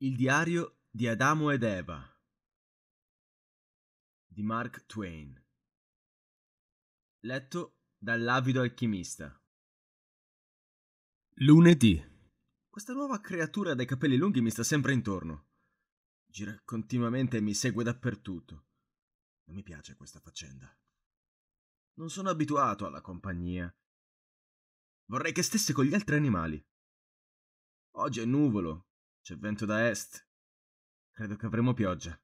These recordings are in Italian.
Il diario di Adamo ed Eva di Mark Twain Letto dall'avido alchimista Lunedì Questa nuova creatura dai capelli lunghi mi sta sempre intorno. Gira continuamente e mi segue dappertutto. Non mi piace questa faccenda. Non sono abituato alla compagnia. Vorrei che stesse con gli altri animali. Oggi è nuvolo, c'è vento da est. Credo che avremo pioggia.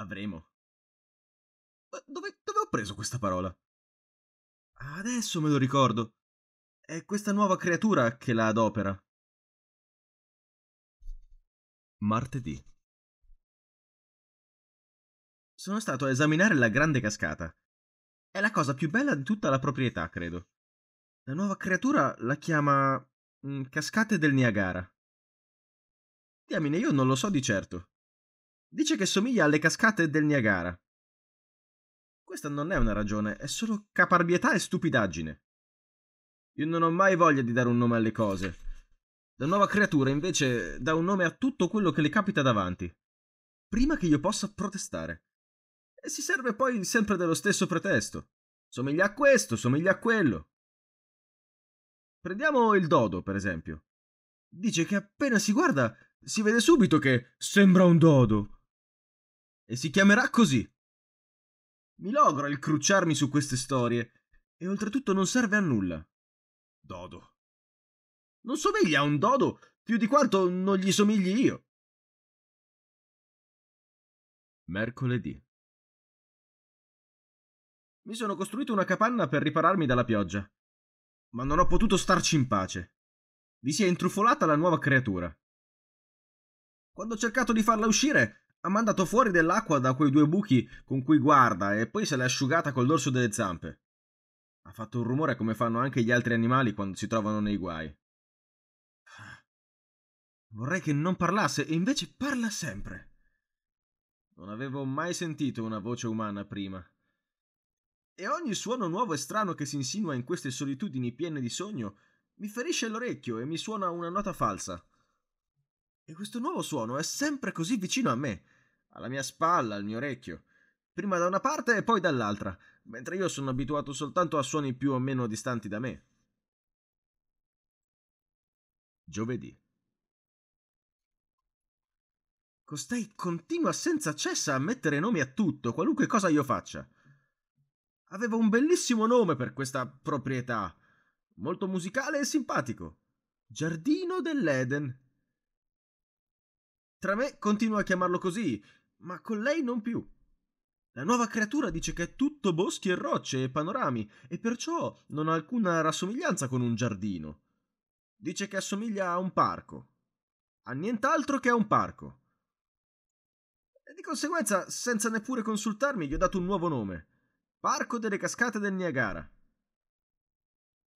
Avremo. Dove, dove ho preso questa parola? Adesso me lo ricordo. È questa nuova creatura che la adopera. Martedì. Sono stato a esaminare la grande cascata. È la cosa più bella di tutta la proprietà, credo. La nuova creatura la chiama. Mm, Cascate del Niagara. Diamine, io non lo so di certo. Dice che somiglia alle cascate del Niagara. Questa non è una ragione, è solo caparbietà e stupidaggine. Io non ho mai voglia di dare un nome alle cose. La nuova creatura invece dà un nome a tutto quello che le capita davanti, prima che io possa protestare. E si serve poi sempre dello stesso pretesto. Somiglia a questo, somiglia a quello. Prendiamo il dodo, per esempio. Dice che appena si guarda si vede subito che sembra un dodo. E si chiamerà così. Mi logro il crucciarmi su queste storie, e oltretutto non serve a nulla. Dodo. Non somiglia a un dodo più di quanto non gli somigli io. Mercoledì. Mi sono costruito una capanna per ripararmi dalla pioggia, ma non ho potuto starci in pace. Vi si è intrufolata la nuova creatura. Quando ho cercato di farla uscire, ha mandato fuori dell'acqua da quei due buchi con cui guarda e poi se l'è asciugata col dorso delle zampe. Ha fatto un rumore come fanno anche gli altri animali quando si trovano nei guai. Ah, vorrei che non parlasse e invece parla sempre. Non avevo mai sentito una voce umana prima. E ogni suono nuovo e strano che si insinua in queste solitudini piene di sogno mi ferisce l'orecchio e mi suona una nota falsa. E questo nuovo suono è sempre così vicino a me, alla mia spalla, al mio orecchio, prima da una parte e poi dall'altra, mentre io sono abituato soltanto a suoni più o meno distanti da me. Giovedì. Costei continua senza cessa a mettere nomi a tutto, qualunque cosa io faccia. Aveva un bellissimo nome per questa proprietà, molto musicale e simpatico. Giardino dell'Eden. Tra me continua a chiamarlo così, ma con lei non più. La nuova creatura dice che è tutto boschi e rocce e panorami, e perciò non ha alcuna rassomiglianza con un giardino. Dice che assomiglia a un parco. A nient'altro che a un parco. E di conseguenza, senza neppure consultarmi, gli ho dato un nuovo nome. Parco delle cascate del Niagara.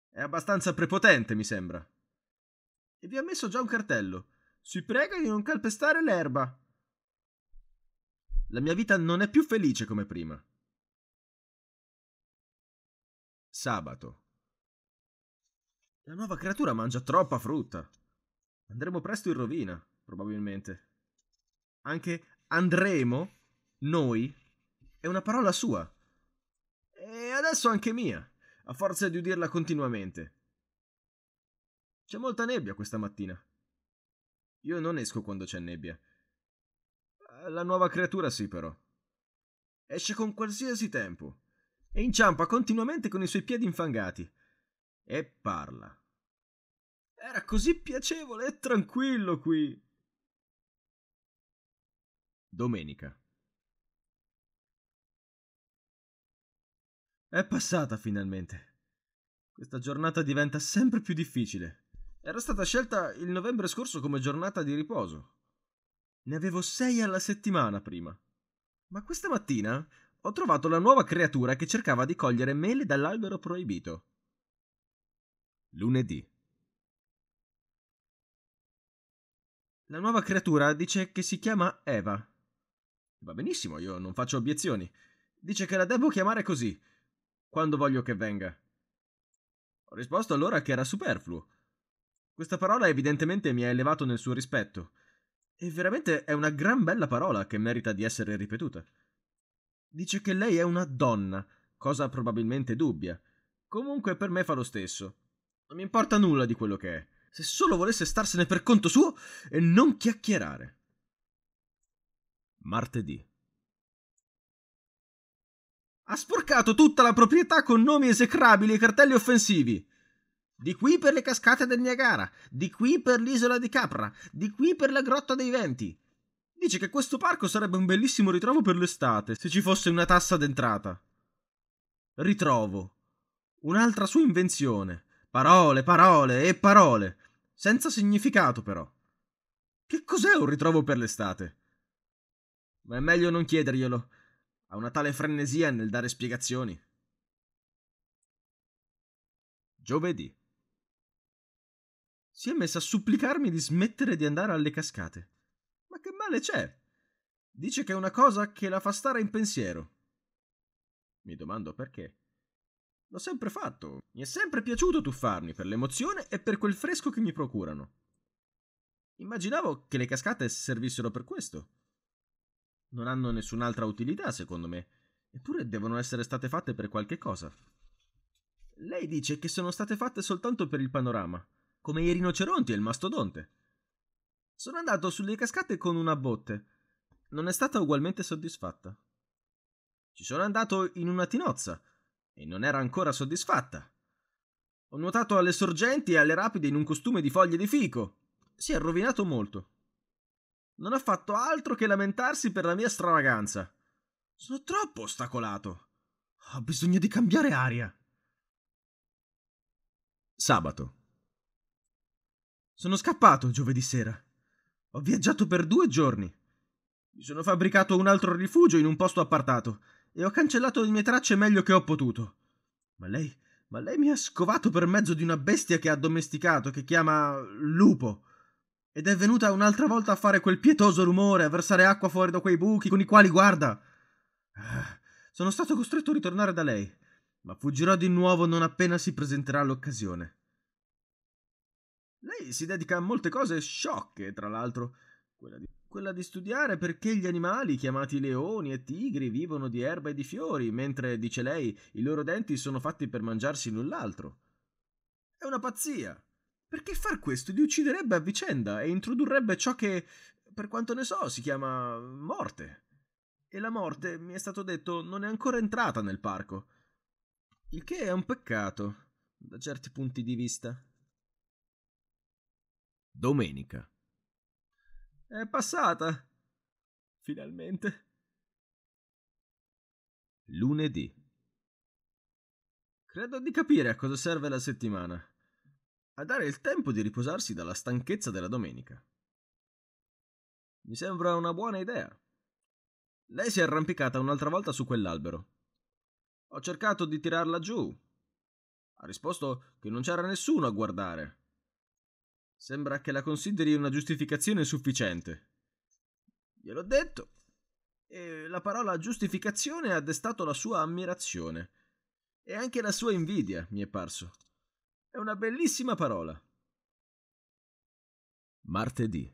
È abbastanza prepotente, mi sembra. E vi ha messo già un cartello. Si prega di non calpestare l'erba. La mia vita non è più felice come prima. Sabato. La nuova creatura mangia troppa frutta. Andremo presto in rovina, probabilmente. Anche andremo, noi, è una parola sua. E adesso anche mia, a forza di udirla continuamente. C'è molta nebbia questa mattina. Io non esco quando c'è nebbia. Eh, la nuova creatura sì, però. Esce con qualsiasi tempo e inciampa continuamente con i suoi piedi infangati. E parla. Era così piacevole e tranquillo qui. Domenica. È passata finalmente. Questa giornata diventa sempre più difficile. Era stata scelta il novembre scorso come giornata di riposo. Ne avevo sei alla settimana prima. Ma questa mattina ho trovato la nuova creatura che cercava di cogliere mele dall'albero proibito. Lunedì. La nuova creatura dice che si chiama Eva. Va benissimo, io non faccio obiezioni. Dice che la devo chiamare così, quando voglio che venga. Ho risposto allora che era superfluo, questa parola evidentemente mi ha elevato nel suo rispetto. E veramente è una gran bella parola che merita di essere ripetuta. Dice che lei è una donna, cosa probabilmente dubbia. Comunque per me fa lo stesso. Non mi importa nulla di quello che è, se solo volesse starsene per conto suo e non chiacchierare. Martedì. Ha sporcato tutta la proprietà con nomi esecrabili e cartelli offensivi. Di qui per le cascate del Niagara, di qui per l'isola di Capra, di qui per la grotta dei venti. Dice che questo parco sarebbe un bellissimo ritrovo per l'estate, se ci fosse una tassa d'entrata. Ritrovo. Un'altra sua invenzione. Parole, parole e parole. Senza significato, però. Che cos'è un ritrovo per l'estate? Ma è meglio non chiederglielo. Ha una tale frenesia nel dare spiegazioni. Giovedì si è messa a supplicarmi di smettere di andare alle cascate. Ma che male c'è? Dice che è una cosa che la fa stare in pensiero. Mi domando perché. L'ho sempre fatto. Mi è sempre piaciuto tuffarmi per l'emozione e per quel fresco che mi procurano. Immaginavo che le cascate servissero per questo. Non hanno nessun'altra utilità, secondo me, eppure devono essere state fatte per qualche cosa. Lei dice che sono state fatte soltanto per il panorama come i rinoceronti e il mastodonte. Sono andato sulle cascate con una botte. Non è stata ugualmente soddisfatta. Ci sono andato in una tinozza e non era ancora soddisfatta. Ho nuotato alle sorgenti e alle rapide in un costume di foglie di fico. Si è rovinato molto. Non ha fatto altro che lamentarsi per la mia stravaganza. Sono troppo ostacolato. Ho bisogno di cambiare aria. Sabato sono scappato giovedì sera. Ho viaggiato per due giorni. Mi sono fabbricato un altro rifugio in un posto appartato e ho cancellato le mie tracce meglio che ho potuto. Ma lei, ma lei mi ha scovato per mezzo di una bestia che ha addomesticato, che chiama lupo. Ed è venuta un'altra volta a fare quel pietoso rumore, a versare acqua fuori da quei buchi con i quali guarda. Ah, sono stato costretto a ritornare da lei, ma fuggirò di nuovo non appena si presenterà l'occasione. Lei si dedica a molte cose sciocche, tra l'altro. Quella di, quella di studiare perché gli animali, chiamati leoni e tigri, vivono di erba e di fiori, mentre, dice lei, i loro denti sono fatti per mangiarsi null'altro. È una pazzia. Perché far questo li ucciderebbe a vicenda e introdurrebbe ciò che, per quanto ne so, si chiama morte. E la morte, mi è stato detto, non è ancora entrata nel parco. Il che è un peccato, da certi punti di vista. Domenica. È passata. Finalmente. Lunedì. Credo di capire a cosa serve la settimana. A dare il tempo di riposarsi dalla stanchezza della domenica. Mi sembra una buona idea. Lei si è arrampicata un'altra volta su quell'albero. Ho cercato di tirarla giù. Ha risposto che non c'era nessuno a guardare. Sembra che la consideri una giustificazione sufficiente. Gliel'ho detto. E la parola giustificazione ha destato la sua ammirazione. E anche la sua invidia, mi è parso. È una bellissima parola. Martedì.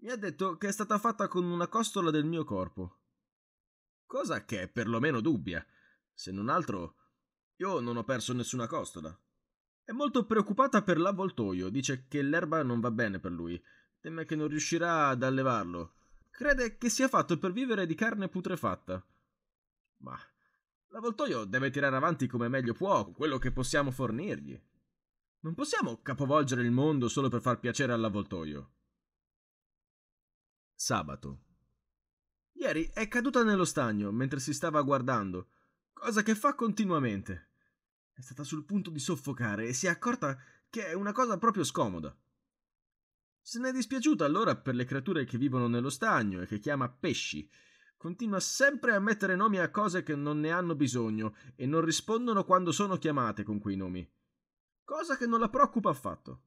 Mi ha detto che è stata fatta con una costola del mio corpo. Cosa che è perlomeno dubbia. Se non altro, io non ho perso nessuna costola. È molto preoccupata per l'avvoltoio, dice che l'erba non va bene per lui, teme che non riuscirà ad allevarlo. Crede che sia fatto per vivere di carne putrefatta. Ma l'avvoltoio deve tirare avanti come meglio può con quello che possiamo fornirgli. Non possiamo capovolgere il mondo solo per far piacere all'avvoltoio. Sabato. Ieri è caduta nello stagno mentre si stava guardando, cosa che fa continuamente. È stata sul punto di soffocare e si è accorta che è una cosa proprio scomoda. Se ne è dispiaciuta allora per le creature che vivono nello stagno e che chiama pesci. Continua sempre a mettere nomi a cose che non ne hanno bisogno e non rispondono quando sono chiamate con quei nomi. Cosa che non la preoccupa affatto.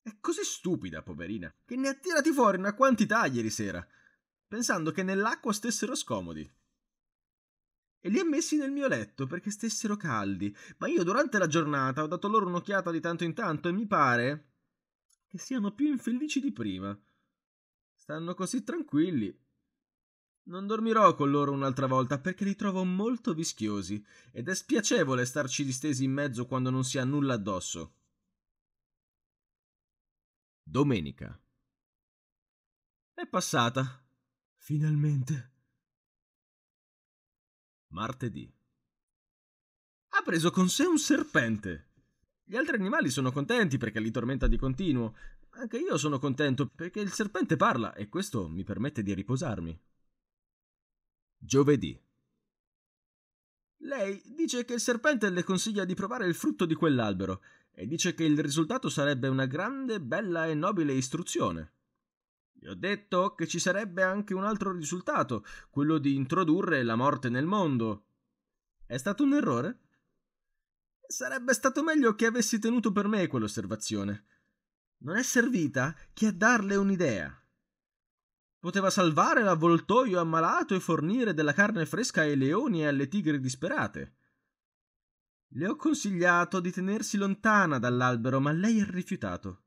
È così stupida, poverina, che ne ha tirati fuori una quantità ieri sera, pensando che nell'acqua stessero scomodi e li ha messi nel mio letto perché stessero caldi, ma io durante la giornata ho dato loro un'occhiata di tanto in tanto e mi pare che siano più infelici di prima. Stanno così tranquilli. Non dormirò con loro un'altra volta perché li trovo molto vischiosi ed è spiacevole starci distesi in mezzo quando non si ha nulla addosso. Domenica. È passata. Finalmente. Martedì. Ha preso con sé un serpente. Gli altri animali sono contenti perché li tormenta di continuo. Anche io sono contento perché il serpente parla e questo mi permette di riposarmi. Giovedì. Lei dice che il serpente le consiglia di provare il frutto di quell'albero e dice che il risultato sarebbe una grande, bella e nobile istruzione. Vi ho detto che ci sarebbe anche un altro risultato, quello di introdurre la morte nel mondo. È stato un errore? Sarebbe stato meglio che avessi tenuto per me quell'osservazione. Non è servita che a darle un'idea. Poteva salvare l'avvoltoio ammalato e fornire della carne fresca ai leoni e alle tigri disperate. Le ho consigliato di tenersi lontana dall'albero, ma lei ha rifiutato.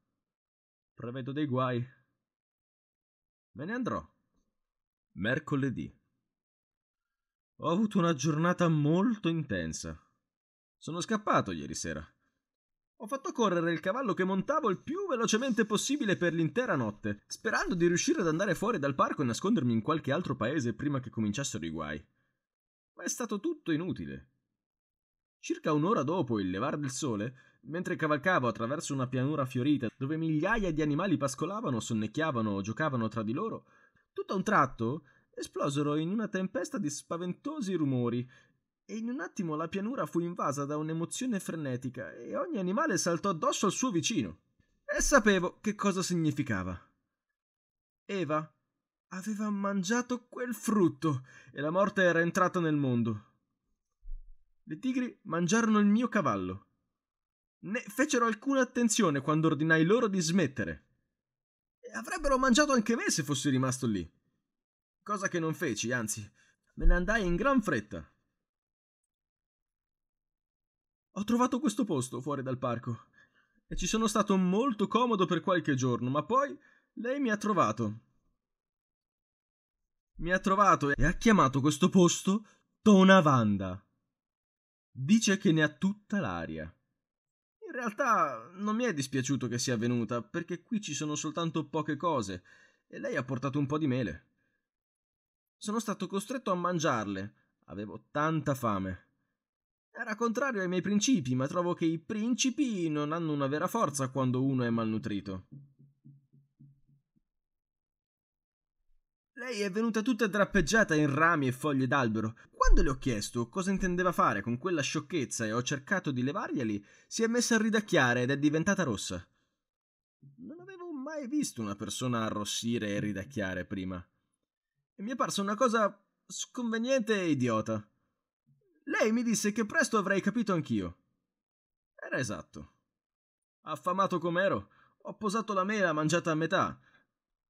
Prevedo dei guai. Me ne andrò. Mercoledì. Ho avuto una giornata molto intensa. Sono scappato ieri sera. Ho fatto correre il cavallo che montavo il più velocemente possibile per l'intera notte, sperando di riuscire ad andare fuori dal parco e nascondermi in qualche altro paese prima che cominciassero i guai. Ma è stato tutto inutile. Circa un'ora dopo il levar del sole, Mentre cavalcavo attraverso una pianura fiorita, dove migliaia di animali pascolavano, sonnecchiavano o giocavano tra di loro, tutto a un tratto esplosero in una tempesta di spaventosi rumori e in un attimo la pianura fu invasa da un'emozione frenetica e ogni animale saltò addosso al suo vicino. E sapevo che cosa significava. Eva aveva mangiato quel frutto e la morte era entrata nel mondo. Le tigri mangiarono il mio cavallo né fecero alcuna attenzione quando ordinai loro di smettere. E avrebbero mangiato anche me se fossi rimasto lì. Cosa che non feci, anzi, me ne andai in gran fretta. Ho trovato questo posto fuori dal parco e ci sono stato molto comodo per qualche giorno, ma poi lei mi ha trovato. Mi ha trovato e ha chiamato questo posto Tonavanda. Dice che ne ha tutta l'aria realtà non mi è dispiaciuto che sia venuta, perché qui ci sono soltanto poche cose, e lei ha portato un po' di mele. Sono stato costretto a mangiarle, avevo tanta fame. Era contrario ai miei principi, ma trovo che i principi non hanno una vera forza quando uno è malnutrito. Lei è venuta tutta drappeggiata in rami e foglie d'albero. Quando le ho chiesto cosa intendeva fare con quella sciocchezza e ho cercato di levarglieli, si è messa a ridacchiare ed è diventata rossa. Non avevo mai visto una persona arrossire e ridacchiare prima. E mi è parsa una cosa sconveniente e idiota. Lei mi disse che presto avrei capito anch'io. Era esatto. Affamato com'ero, ho posato la mela mangiata a metà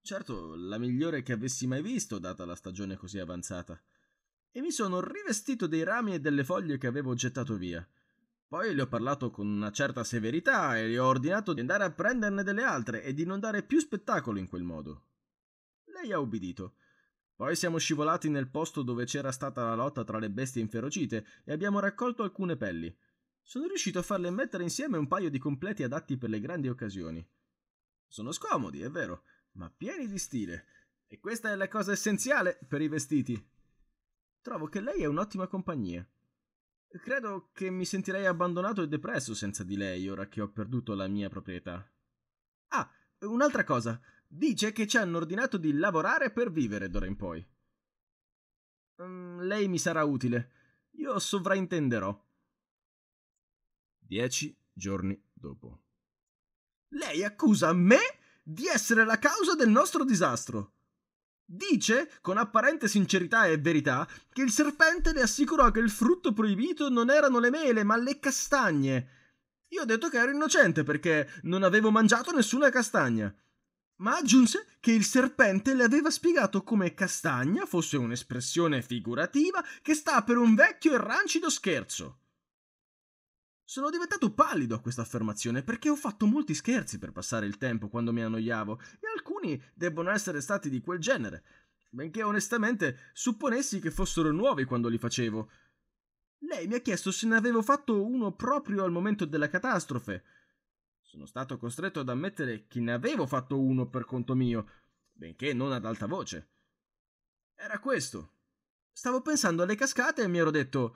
Certo, la migliore che avessi mai visto, data la stagione così avanzata. E mi sono rivestito dei rami e delle foglie che avevo gettato via. Poi le ho parlato con una certa severità e le ho ordinato di andare a prenderne delle altre e di non dare più spettacolo in quel modo. Lei ha ubbidito. Poi siamo scivolati nel posto dove c'era stata la lotta tra le bestie inferocite e abbiamo raccolto alcune pelli. Sono riuscito a farle mettere insieme un paio di completi adatti per le grandi occasioni. Sono scomodi, è vero, ma pieni di stile. E questa è la cosa essenziale per i vestiti. Trovo che lei è un'ottima compagnia. Credo che mi sentirei abbandonato e depresso senza di lei ora che ho perduto la mia proprietà. Ah, un'altra cosa. Dice che ci hanno ordinato di lavorare per vivere d'ora in poi. Mm, lei mi sarà utile. Io sovraintenderò. Dieci giorni dopo. Lei accusa me di essere la causa del nostro disastro. Dice, con apparente sincerità e verità, che il serpente le assicurò che il frutto proibito non erano le mele, ma le castagne. Io ho detto che ero innocente perché non avevo mangiato nessuna castagna. Ma aggiunse che il serpente le aveva spiegato come castagna fosse un'espressione figurativa che sta per un vecchio e rancido scherzo. Sono diventato pallido a questa affermazione perché ho fatto molti scherzi per passare il tempo quando mi annoiavo e alcuni debbono essere stati di quel genere, benché onestamente supponessi che fossero nuovi quando li facevo. Lei mi ha chiesto se ne avevo fatto uno proprio al momento della catastrofe. Sono stato costretto ad ammettere che ne avevo fatto uno per conto mio, benché non ad alta voce. Era questo. Stavo pensando alle cascate e mi ero detto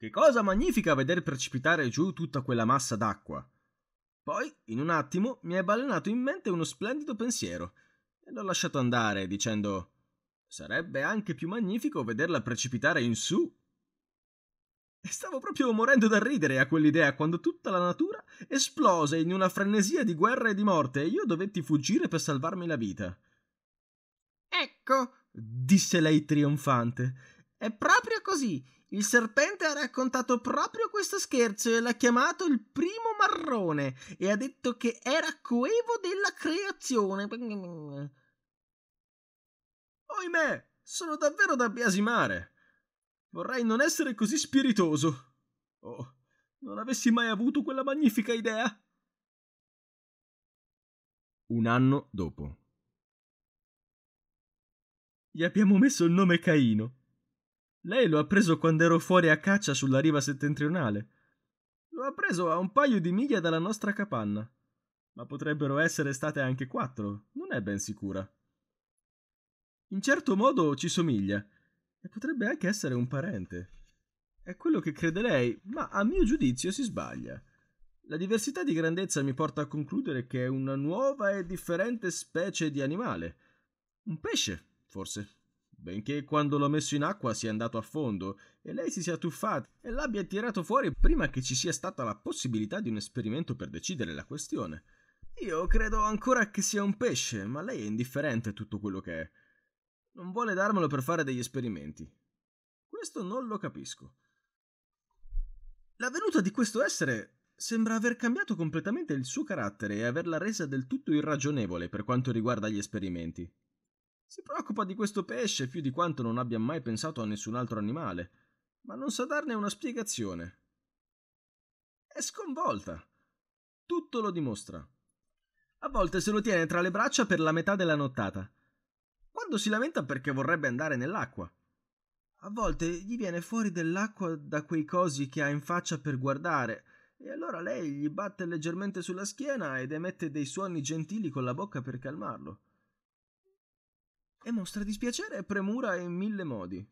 che cosa magnifica veder precipitare giù tutta quella massa d'acqua. Poi, in un attimo, mi è balenato in mente uno splendido pensiero e l'ho lasciato andare dicendo Sarebbe anche più magnifico vederla precipitare in su. E stavo proprio morendo da ridere a quell'idea quando tutta la natura esplose in una frenesia di guerra e di morte e io dovetti fuggire per salvarmi la vita. Ecco, disse lei trionfante, è proprio così. Il serpente ha raccontato proprio questo scherzo e l'ha chiamato il primo marrone e ha detto che era coevo della creazione. Ohimè, sono davvero da biasimare. Vorrei non essere così spiritoso. Oh, non avessi mai avuto quella magnifica idea. Un anno dopo. Gli abbiamo messo il nome Caino lei lo ha preso quando ero fuori a caccia sulla riva settentrionale. Lo ha preso a un paio di miglia dalla nostra capanna. Ma potrebbero essere state anche quattro, non è ben sicura. In certo modo ci somiglia, e potrebbe anche essere un parente. È quello che crede lei, ma a mio giudizio si sbaglia. La diversità di grandezza mi porta a concludere che è una nuova e differente specie di animale. Un pesce, forse benché quando l'ho messo in acqua sia andato a fondo e lei si sia tuffata e l'abbia tirato fuori prima che ci sia stata la possibilità di un esperimento per decidere la questione. Io credo ancora che sia un pesce, ma lei è indifferente a tutto quello che è. Non vuole darmelo per fare degli esperimenti. Questo non lo capisco. La venuta di questo essere sembra aver cambiato completamente il suo carattere e averla resa del tutto irragionevole per quanto riguarda gli esperimenti. Si preoccupa di questo pesce più di quanto non abbia mai pensato a nessun altro animale, ma non sa darne una spiegazione. È sconvolta. Tutto lo dimostra. A volte se lo tiene tra le braccia per la metà della nottata. Quando si lamenta perché vorrebbe andare nell'acqua. A volte gli viene fuori dell'acqua da quei cosi che ha in faccia per guardare, e allora lei gli batte leggermente sulla schiena ed emette dei suoni gentili con la bocca per calmarlo e mostra dispiacere e premura in mille modi.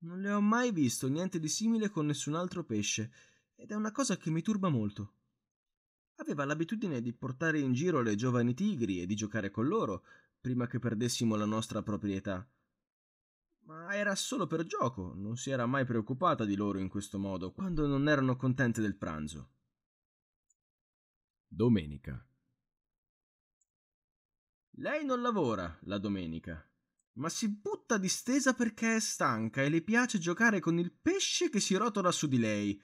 Non le ho mai visto niente di simile con nessun altro pesce, ed è una cosa che mi turba molto. Aveva l'abitudine di portare in giro le giovani tigri e di giocare con loro, prima che perdessimo la nostra proprietà. Ma era solo per gioco, non si era mai preoccupata di loro in questo modo, quando non erano contente del pranzo. Domenica lei non lavora la domenica, ma si butta distesa perché è stanca e le piace giocare con il pesce che si rotola su di lei.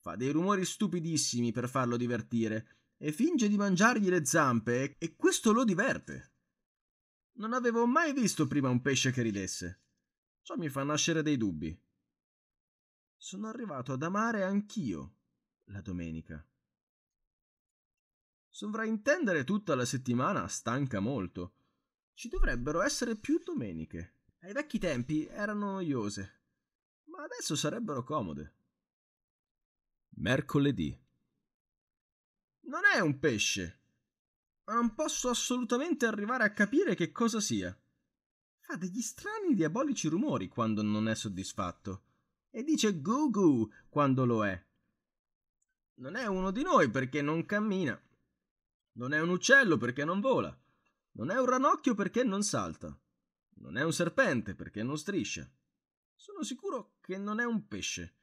Fa dei rumori stupidissimi per farlo divertire e finge di mangiargli le zampe e questo lo diverte. Non avevo mai visto prima un pesce che ridesse. Ciò mi fa nascere dei dubbi. Sono arrivato ad amare anch'io la domenica. Sovraintendere tutta la settimana stanca molto. Ci dovrebbero essere più domeniche. Ai vecchi tempi erano noiose, ma adesso sarebbero comode. Mercoledì. Non è un pesce, ma non posso assolutamente arrivare a capire che cosa sia. Fa degli strani diabolici rumori quando non è soddisfatto e dice goo goo quando lo è. Non è uno di noi perché non cammina. Non è un uccello perché non vola. Non è un ranocchio perché non salta. Non è un serpente perché non striscia. Sono sicuro che non è un pesce,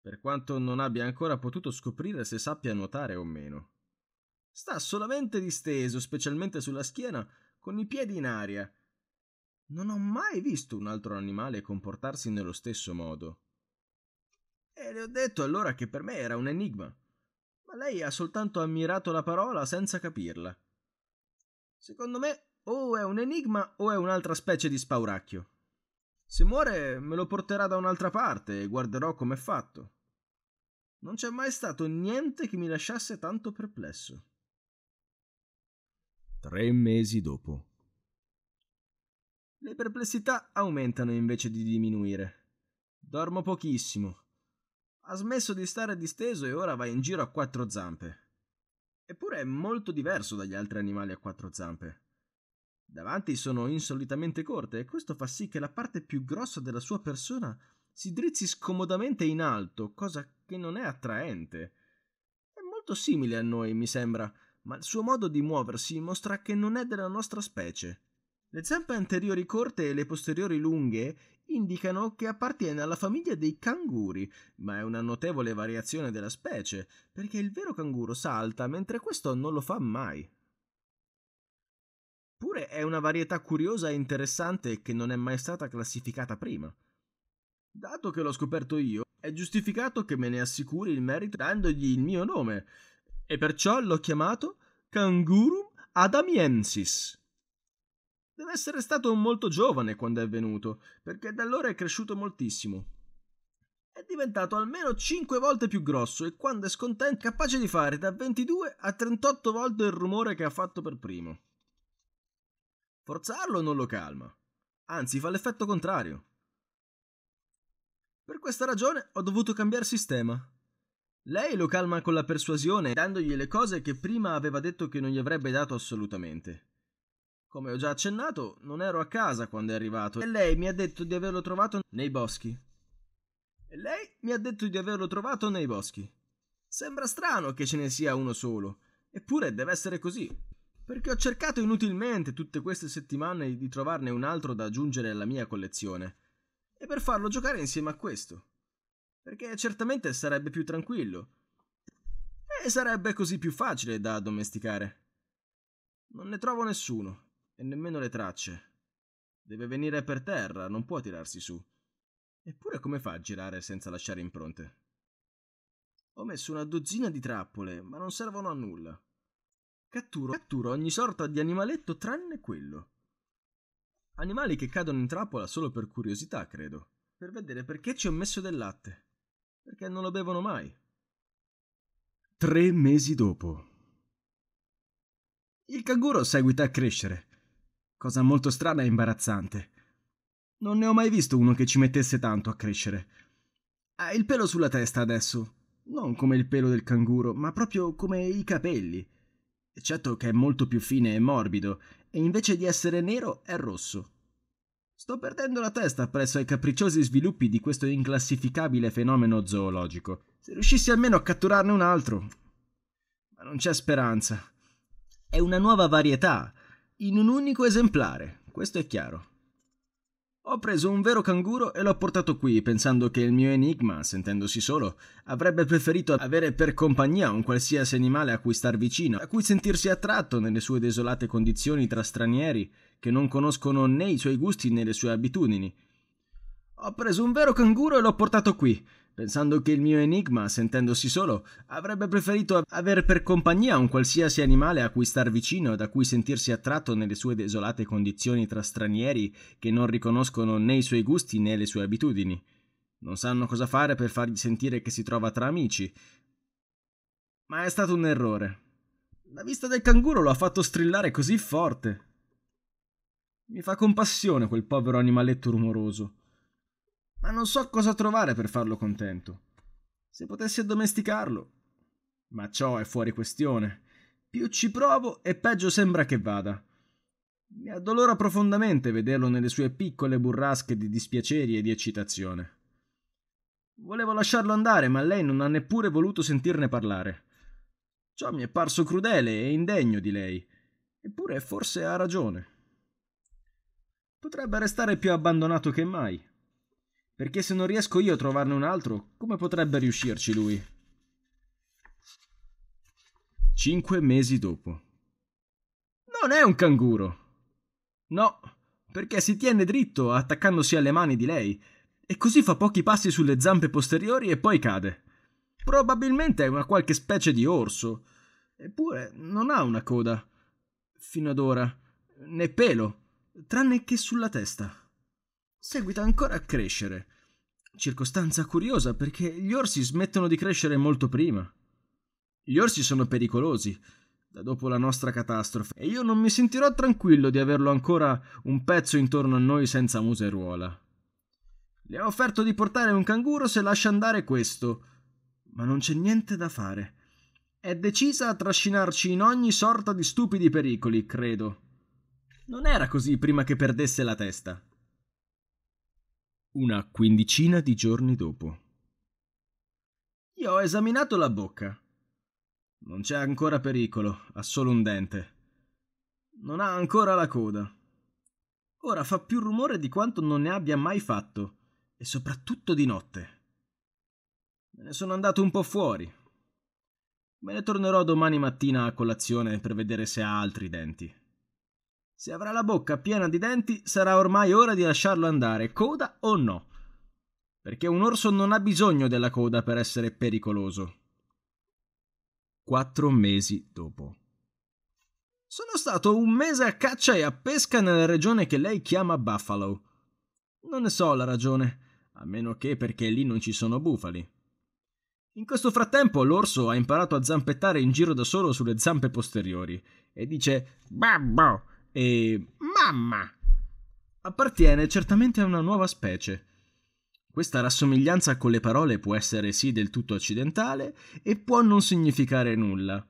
per quanto non abbia ancora potuto scoprire se sappia nuotare o meno. Sta solamente disteso, specialmente sulla schiena, con i piedi in aria. Non ho mai visto un altro animale comportarsi nello stesso modo. E le ho detto allora che per me era un enigma. Lei ha soltanto ammirato la parola senza capirla. Secondo me o è un enigma o è un'altra specie di spauracchio. Se muore me lo porterà da un'altra parte e guarderò com'è fatto. Non c'è mai stato niente che mi lasciasse tanto perplesso. Tre mesi dopo. Le perplessità aumentano invece di diminuire. Dormo pochissimo ha smesso di stare disteso e ora va in giro a quattro zampe. Eppure è molto diverso dagli altri animali a quattro zampe. Davanti sono insolitamente corte e questo fa sì che la parte più grossa della sua persona si drizzi scomodamente in alto, cosa che non è attraente. È molto simile a noi, mi sembra, ma il suo modo di muoversi mostra che non è della nostra specie. Le zampe anteriori corte e le posteriori lunghe indicano che appartiene alla famiglia dei canguri, ma è una notevole variazione della specie, perché il vero canguro salta mentre questo non lo fa mai. Pure è una varietà curiosa e interessante che non è mai stata classificata prima. Dato che l'ho scoperto io, è giustificato che me ne assicuri il merito dandogli il mio nome, e perciò l'ho chiamato Cangurum Adamiensis. Deve essere stato molto giovane quando è venuto, perché da allora è cresciuto moltissimo. È diventato almeno 5 volte più grosso e quando è scontento è capace di fare da 22 a 38 volte il rumore che ha fatto per primo. Forzarlo non lo calma, anzi fa l'effetto contrario. Per questa ragione ho dovuto cambiare sistema. Lei lo calma con la persuasione, dandogli le cose che prima aveva detto che non gli avrebbe dato assolutamente. Come ho già accennato, non ero a casa quando è arrivato e lei mi ha detto di averlo trovato nei boschi. E lei mi ha detto di averlo trovato nei boschi. Sembra strano che ce ne sia uno solo, eppure deve essere così. Perché ho cercato inutilmente tutte queste settimane di trovarne un altro da aggiungere alla mia collezione. E per farlo giocare insieme a questo. Perché certamente sarebbe più tranquillo. E sarebbe così più facile da addomesticare. Non ne trovo nessuno, e nemmeno le tracce. Deve venire per terra, non può tirarsi su. Eppure come fa a girare senza lasciare impronte? Ho messo una dozzina di trappole, ma non servono a nulla. Catturo, catturo ogni sorta di animaletto tranne quello. Animali che cadono in trappola solo per curiosità, credo. Per vedere perché ci ho messo del latte. Perché non lo bevono mai. Tre mesi dopo. Il canguro seguita a crescere cosa molto strana e imbarazzante. Non ne ho mai visto uno che ci mettesse tanto a crescere. Ha il pelo sulla testa adesso, non come il pelo del canguro, ma proprio come i capelli. Eccetto che è molto più fine e morbido, e invece di essere nero è rosso. Sto perdendo la testa presso ai capricciosi sviluppi di questo inclassificabile fenomeno zoologico. Se riuscissi almeno a catturarne un altro. Ma non c'è speranza. È una nuova varietà, in un unico esemplare, questo è chiaro. Ho preso un vero canguro e l'ho portato qui, pensando che il mio enigma, sentendosi solo, avrebbe preferito avere per compagnia un qualsiasi animale a cui star vicino, a cui sentirsi attratto nelle sue desolate condizioni tra stranieri che non conoscono né i suoi gusti né le sue abitudini. Ho preso un vero canguro e l'ho portato qui, pensando che il mio enigma, sentendosi solo, avrebbe preferito aver per compagnia un qualsiasi animale a cui star vicino e da cui sentirsi attratto nelle sue desolate condizioni tra stranieri che non riconoscono né i suoi gusti né le sue abitudini. Non sanno cosa fare per fargli sentire che si trova tra amici. Ma è stato un errore. La vista del canguro lo ha fatto strillare così forte. Mi fa compassione quel povero animaletto rumoroso ma non so cosa trovare per farlo contento. Se potessi addomesticarlo. Ma ciò è fuori questione. Più ci provo e peggio sembra che vada. Mi addolora profondamente vederlo nelle sue piccole burrasche di dispiaceri e di eccitazione. Volevo lasciarlo andare, ma lei non ha neppure voluto sentirne parlare. Ciò mi è parso crudele e indegno di lei, eppure forse ha ragione. Potrebbe restare più abbandonato che mai. Perché se non riesco io a trovarne un altro, come potrebbe riuscirci lui? Cinque mesi dopo. Non è un canguro! No, perché si tiene dritto attaccandosi alle mani di lei, e così fa pochi passi sulle zampe posteriori e poi cade. Probabilmente è una qualche specie di orso, eppure non ha una coda, fino ad ora, né pelo, tranne che sulla testa seguita ancora a crescere. Circostanza curiosa perché gli orsi smettono di crescere molto prima. Gli orsi sono pericolosi, da dopo la nostra catastrofe, e io non mi sentirò tranquillo di averlo ancora un pezzo intorno a noi senza museruola. Le ho offerto di portare un canguro se lascia andare questo, ma non c'è niente da fare. È decisa a trascinarci in ogni sorta di stupidi pericoli, credo. Non era così prima che perdesse la testa una quindicina di giorni dopo. Io ho esaminato la bocca. Non c'è ancora pericolo, ha solo un dente. Non ha ancora la coda. Ora fa più rumore di quanto non ne abbia mai fatto, e soprattutto di notte. Me ne sono andato un po' fuori. Me ne tornerò domani mattina a colazione per vedere se ha altri denti. Se avrà la bocca piena di denti, sarà ormai ora di lasciarlo andare, coda o no. Perché un orso non ha bisogno della coda per essere pericoloso. Quattro mesi dopo. Sono stato un mese a caccia e a pesca nella regione che lei chiama Buffalo. Non ne so la ragione, a meno che perché lì non ci sono bufali. In questo frattempo l'orso ha imparato a zampettare in giro da solo sulle zampe posteriori e dice Babbo, e mamma appartiene certamente a una nuova specie. Questa rassomiglianza con le parole può essere sì del tutto accidentale e può non significare nulla.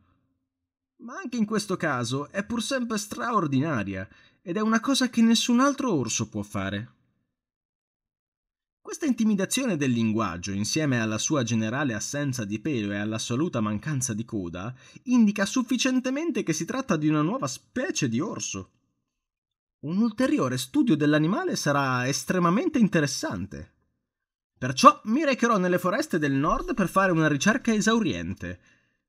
Ma anche in questo caso è pur sempre straordinaria ed è una cosa che nessun altro orso può fare. Questa intimidazione del linguaggio, insieme alla sua generale assenza di pelo e all'assoluta mancanza di coda, indica sufficientemente che si tratta di una nuova specie di orso un ulteriore studio dell'animale sarà estremamente interessante. Perciò mi recherò nelle foreste del nord per fare una ricerca esauriente.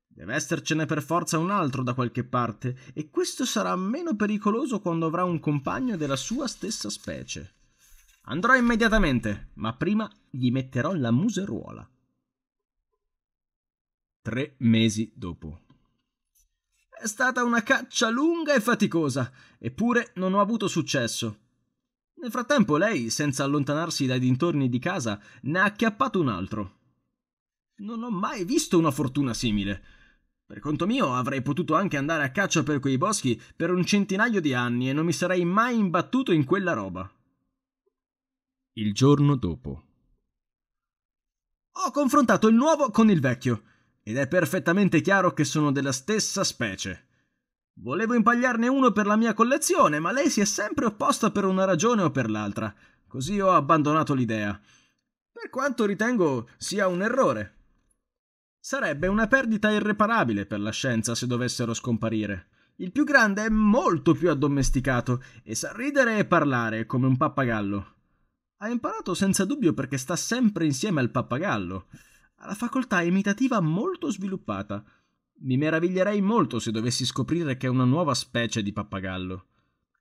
Deve essercene per forza un altro da qualche parte, e questo sarà meno pericoloso quando avrà un compagno della sua stessa specie. Andrò immediatamente, ma prima gli metterò la museruola. Tre mesi dopo. È stata una caccia lunga e faticosa, eppure non ho avuto successo. Nel frattempo lei, senza allontanarsi dai dintorni di casa, ne ha acchiappato un altro. Non ho mai visto una fortuna simile. Per conto mio avrei potuto anche andare a caccia per quei boschi per un centinaio di anni e non mi sarei mai imbattuto in quella roba. Il giorno dopo. Ho confrontato il nuovo con il vecchio ed è perfettamente chiaro che sono della stessa specie. Volevo impagliarne uno per la mia collezione, ma lei si è sempre opposta per una ragione o per l'altra, così ho abbandonato l'idea. Per quanto ritengo sia un errore. Sarebbe una perdita irreparabile per la scienza se dovessero scomparire. Il più grande è molto più addomesticato e sa ridere e parlare come un pappagallo. Ha imparato senza dubbio perché sta sempre insieme al pappagallo ha la facoltà imitativa molto sviluppata. Mi meraviglierei molto se dovessi scoprire che è una nuova specie di pappagallo.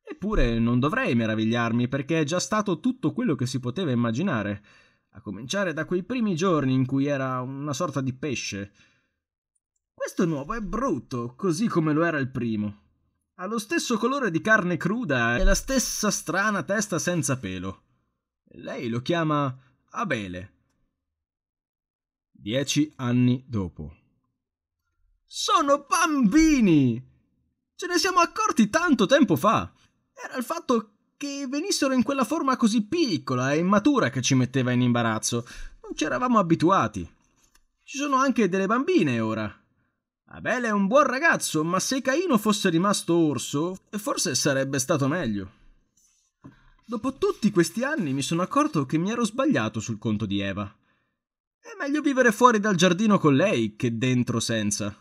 Eppure non dovrei meravigliarmi perché è già stato tutto quello che si poteva immaginare, a cominciare da quei primi giorni in cui era una sorta di pesce. Questo nuovo è brutto, così come lo era il primo. Ha lo stesso colore di carne cruda e la stessa strana testa senza pelo. Lei lo chiama Abele dieci anni dopo. Sono bambini! Ce ne siamo accorti tanto tempo fa! Era il fatto che venissero in quella forma così piccola e immatura che ci metteva in imbarazzo. Non ci eravamo abituati. Ci sono anche delle bambine ora. Abele è un buon ragazzo, ma se Caino fosse rimasto orso, forse sarebbe stato meglio. Dopo tutti questi anni mi sono accorto che mi ero sbagliato sul conto di Eva. È meglio vivere fuori dal giardino con lei che dentro senza.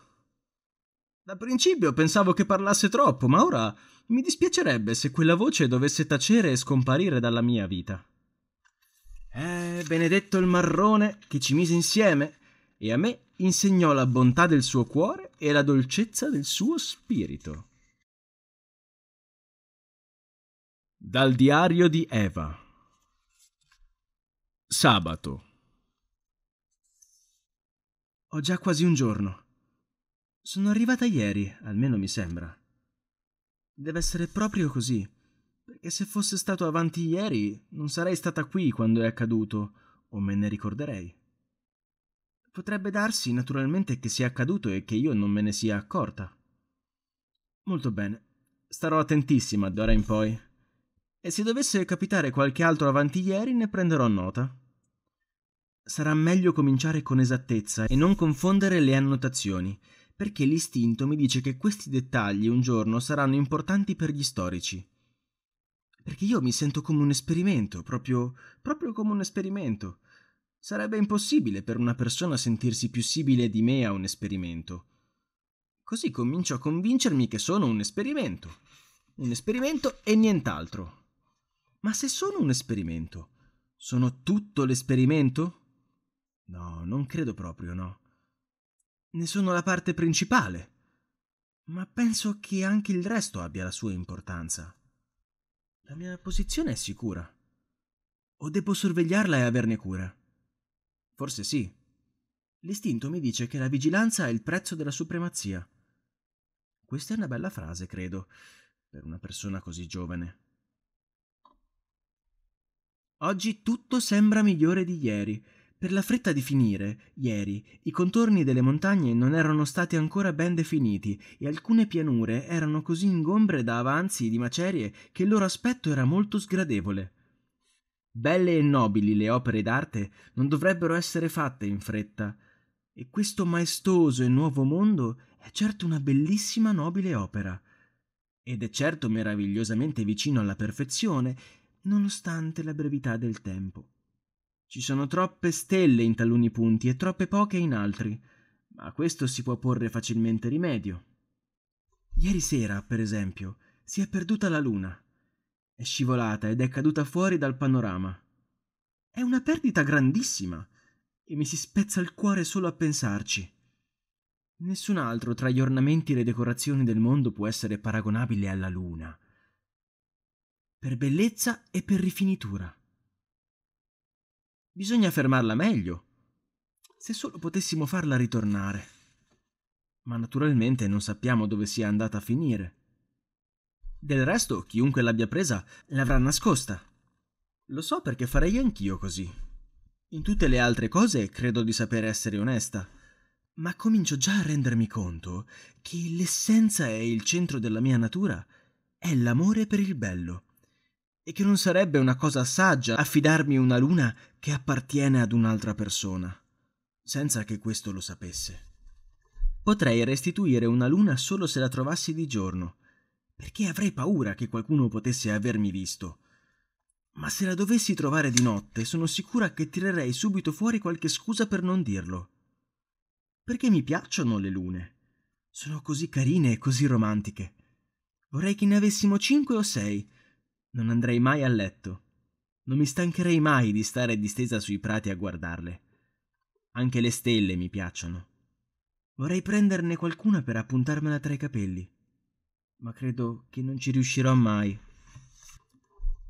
Da principio pensavo che parlasse troppo, ma ora mi dispiacerebbe se quella voce dovesse tacere e scomparire dalla mia vita. Eh, benedetto il marrone che ci mise insieme e a me insegnò la bontà del suo cuore e la dolcezza del suo spirito. Dal diario di Eva Sabato ho già quasi un giorno. Sono arrivata ieri, almeno mi sembra. Deve essere proprio così, perché se fosse stato avanti ieri non sarei stata qui quando è accaduto, o me ne ricorderei. Potrebbe darsi naturalmente che sia accaduto e che io non me ne sia accorta. Molto bene, starò attentissima d'ora in poi. E se dovesse capitare qualche altro avanti ieri ne prenderò nota sarà meglio cominciare con esattezza e non confondere le annotazioni, perché l'istinto mi dice che questi dettagli un giorno saranno importanti per gli storici. Perché io mi sento come un esperimento, proprio, proprio come un esperimento. Sarebbe impossibile per una persona sentirsi più simile di me a un esperimento. Così comincio a convincermi che sono un esperimento. Un esperimento e nient'altro. Ma se sono un esperimento, sono tutto l'esperimento? No, non credo proprio, no. Ne sono la parte principale. Ma penso che anche il resto abbia la sua importanza. La mia posizione è sicura. O devo sorvegliarla e averne cura? Forse sì. L'istinto mi dice che la vigilanza è il prezzo della supremazia. Questa è una bella frase, credo, per una persona così giovane. Oggi tutto sembra migliore di ieri. Per la fretta di finire, ieri, i contorni delle montagne non erano stati ancora ben definiti e alcune pianure erano così ingombre da avanzi di macerie che il loro aspetto era molto sgradevole. Belle e nobili le opere d'arte non dovrebbero essere fatte in fretta, e questo maestoso e nuovo mondo è certo una bellissima nobile opera, ed è certo meravigliosamente vicino alla perfezione, nonostante la brevità del tempo. Ci sono troppe stelle in taluni punti e troppe poche in altri, ma a questo si può porre facilmente rimedio. Ieri sera, per esempio, si è perduta la luna. È scivolata ed è caduta fuori dal panorama. È una perdita grandissima e mi si spezza il cuore solo a pensarci. Nessun altro tra gli ornamenti e le decorazioni del mondo può essere paragonabile alla luna. Per bellezza e per rifinitura. Bisogna fermarla meglio. Se solo potessimo farla ritornare. Ma naturalmente non sappiamo dove sia andata a finire. Del resto, chiunque l'abbia presa l'avrà nascosta. Lo so perché farei anch'io così. In tutte le altre cose credo di sapere essere onesta, ma comincio già a rendermi conto che l'essenza e il centro della mia natura è l'amore per il bello e che non sarebbe una cosa saggia affidarmi una luna che appartiene ad un'altra persona, senza che questo lo sapesse. Potrei restituire una luna solo se la trovassi di giorno, perché avrei paura che qualcuno potesse avermi visto. Ma se la dovessi trovare di notte, sono sicura che tirerei subito fuori qualche scusa per non dirlo. Perché mi piacciono le lune. Sono così carine e così romantiche. Vorrei che ne avessimo cinque o sei, non andrei mai a letto. Non mi stancherei mai di stare distesa sui prati a guardarle. Anche le stelle mi piacciono. Vorrei prenderne qualcuna per appuntarmela tra i capelli. Ma credo che non ci riuscirò mai.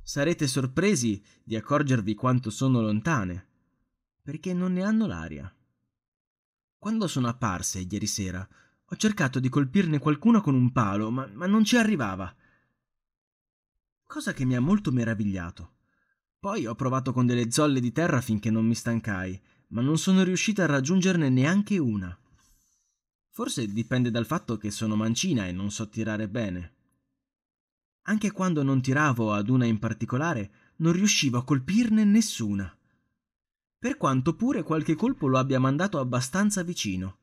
Sarete sorpresi di accorgervi quanto sono lontane, perché non ne hanno l'aria. Quando sono apparse ieri sera, ho cercato di colpirne qualcuna con un palo, ma, ma non ci arrivava cosa che mi ha molto meravigliato. Poi ho provato con delle zolle di terra finché non mi stancai, ma non sono riuscita a raggiungerne neanche una. Forse dipende dal fatto che sono mancina e non so tirare bene. Anche quando non tiravo ad una in particolare, non riuscivo a colpirne nessuna. Per quanto pure qualche colpo lo abbia mandato abbastanza vicino.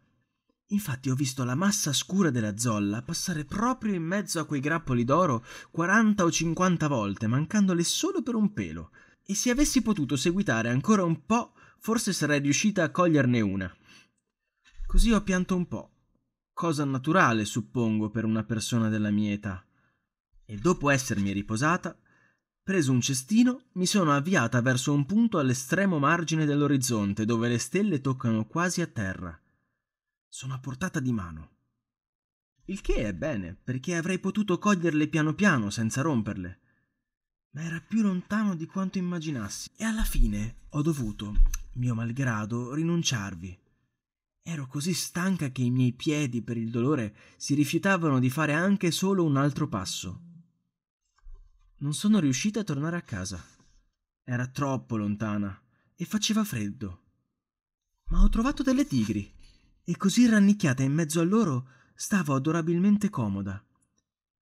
Infatti ho visto la massa scura della zolla passare proprio in mezzo a quei grappoli d'oro 40 o 50 volte, mancandole solo per un pelo. E se avessi potuto seguitare ancora un po', forse sarei riuscita a coglierne una. Così ho pianto un po'. Cosa naturale, suppongo, per una persona della mia età. E dopo essermi riposata, Preso un cestino, mi sono avviata verso un punto all'estremo margine dell'orizzonte dove le stelle toccano quasi a terra sono a portata di mano. Il che è bene, perché avrei potuto coglierle piano piano senza romperle. Ma era più lontano di quanto immaginassi, e alla fine ho dovuto, mio malgrado, rinunciarvi. Ero così stanca che i miei piedi, per il dolore, si rifiutavano di fare anche solo un altro passo. Non sono riuscita a tornare a casa. Era troppo lontana e faceva freddo. Ma ho trovato delle tigri e così rannicchiata in mezzo a loro stavo adorabilmente comoda.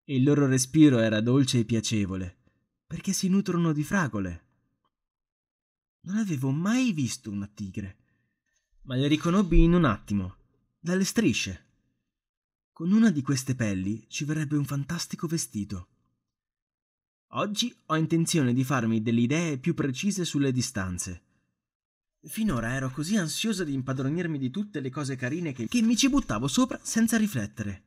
Il loro respiro era dolce e piacevole, perché si nutrono di fragole. Non avevo mai visto una tigre, ma le riconobbi in un attimo, dalle strisce. Con una di queste pelli ci verrebbe un fantastico vestito. Oggi ho intenzione di farmi delle idee più precise sulle distanze Finora ero così ansiosa di impadronirmi di tutte le cose carine che, che mi ci buttavo sopra senza riflettere.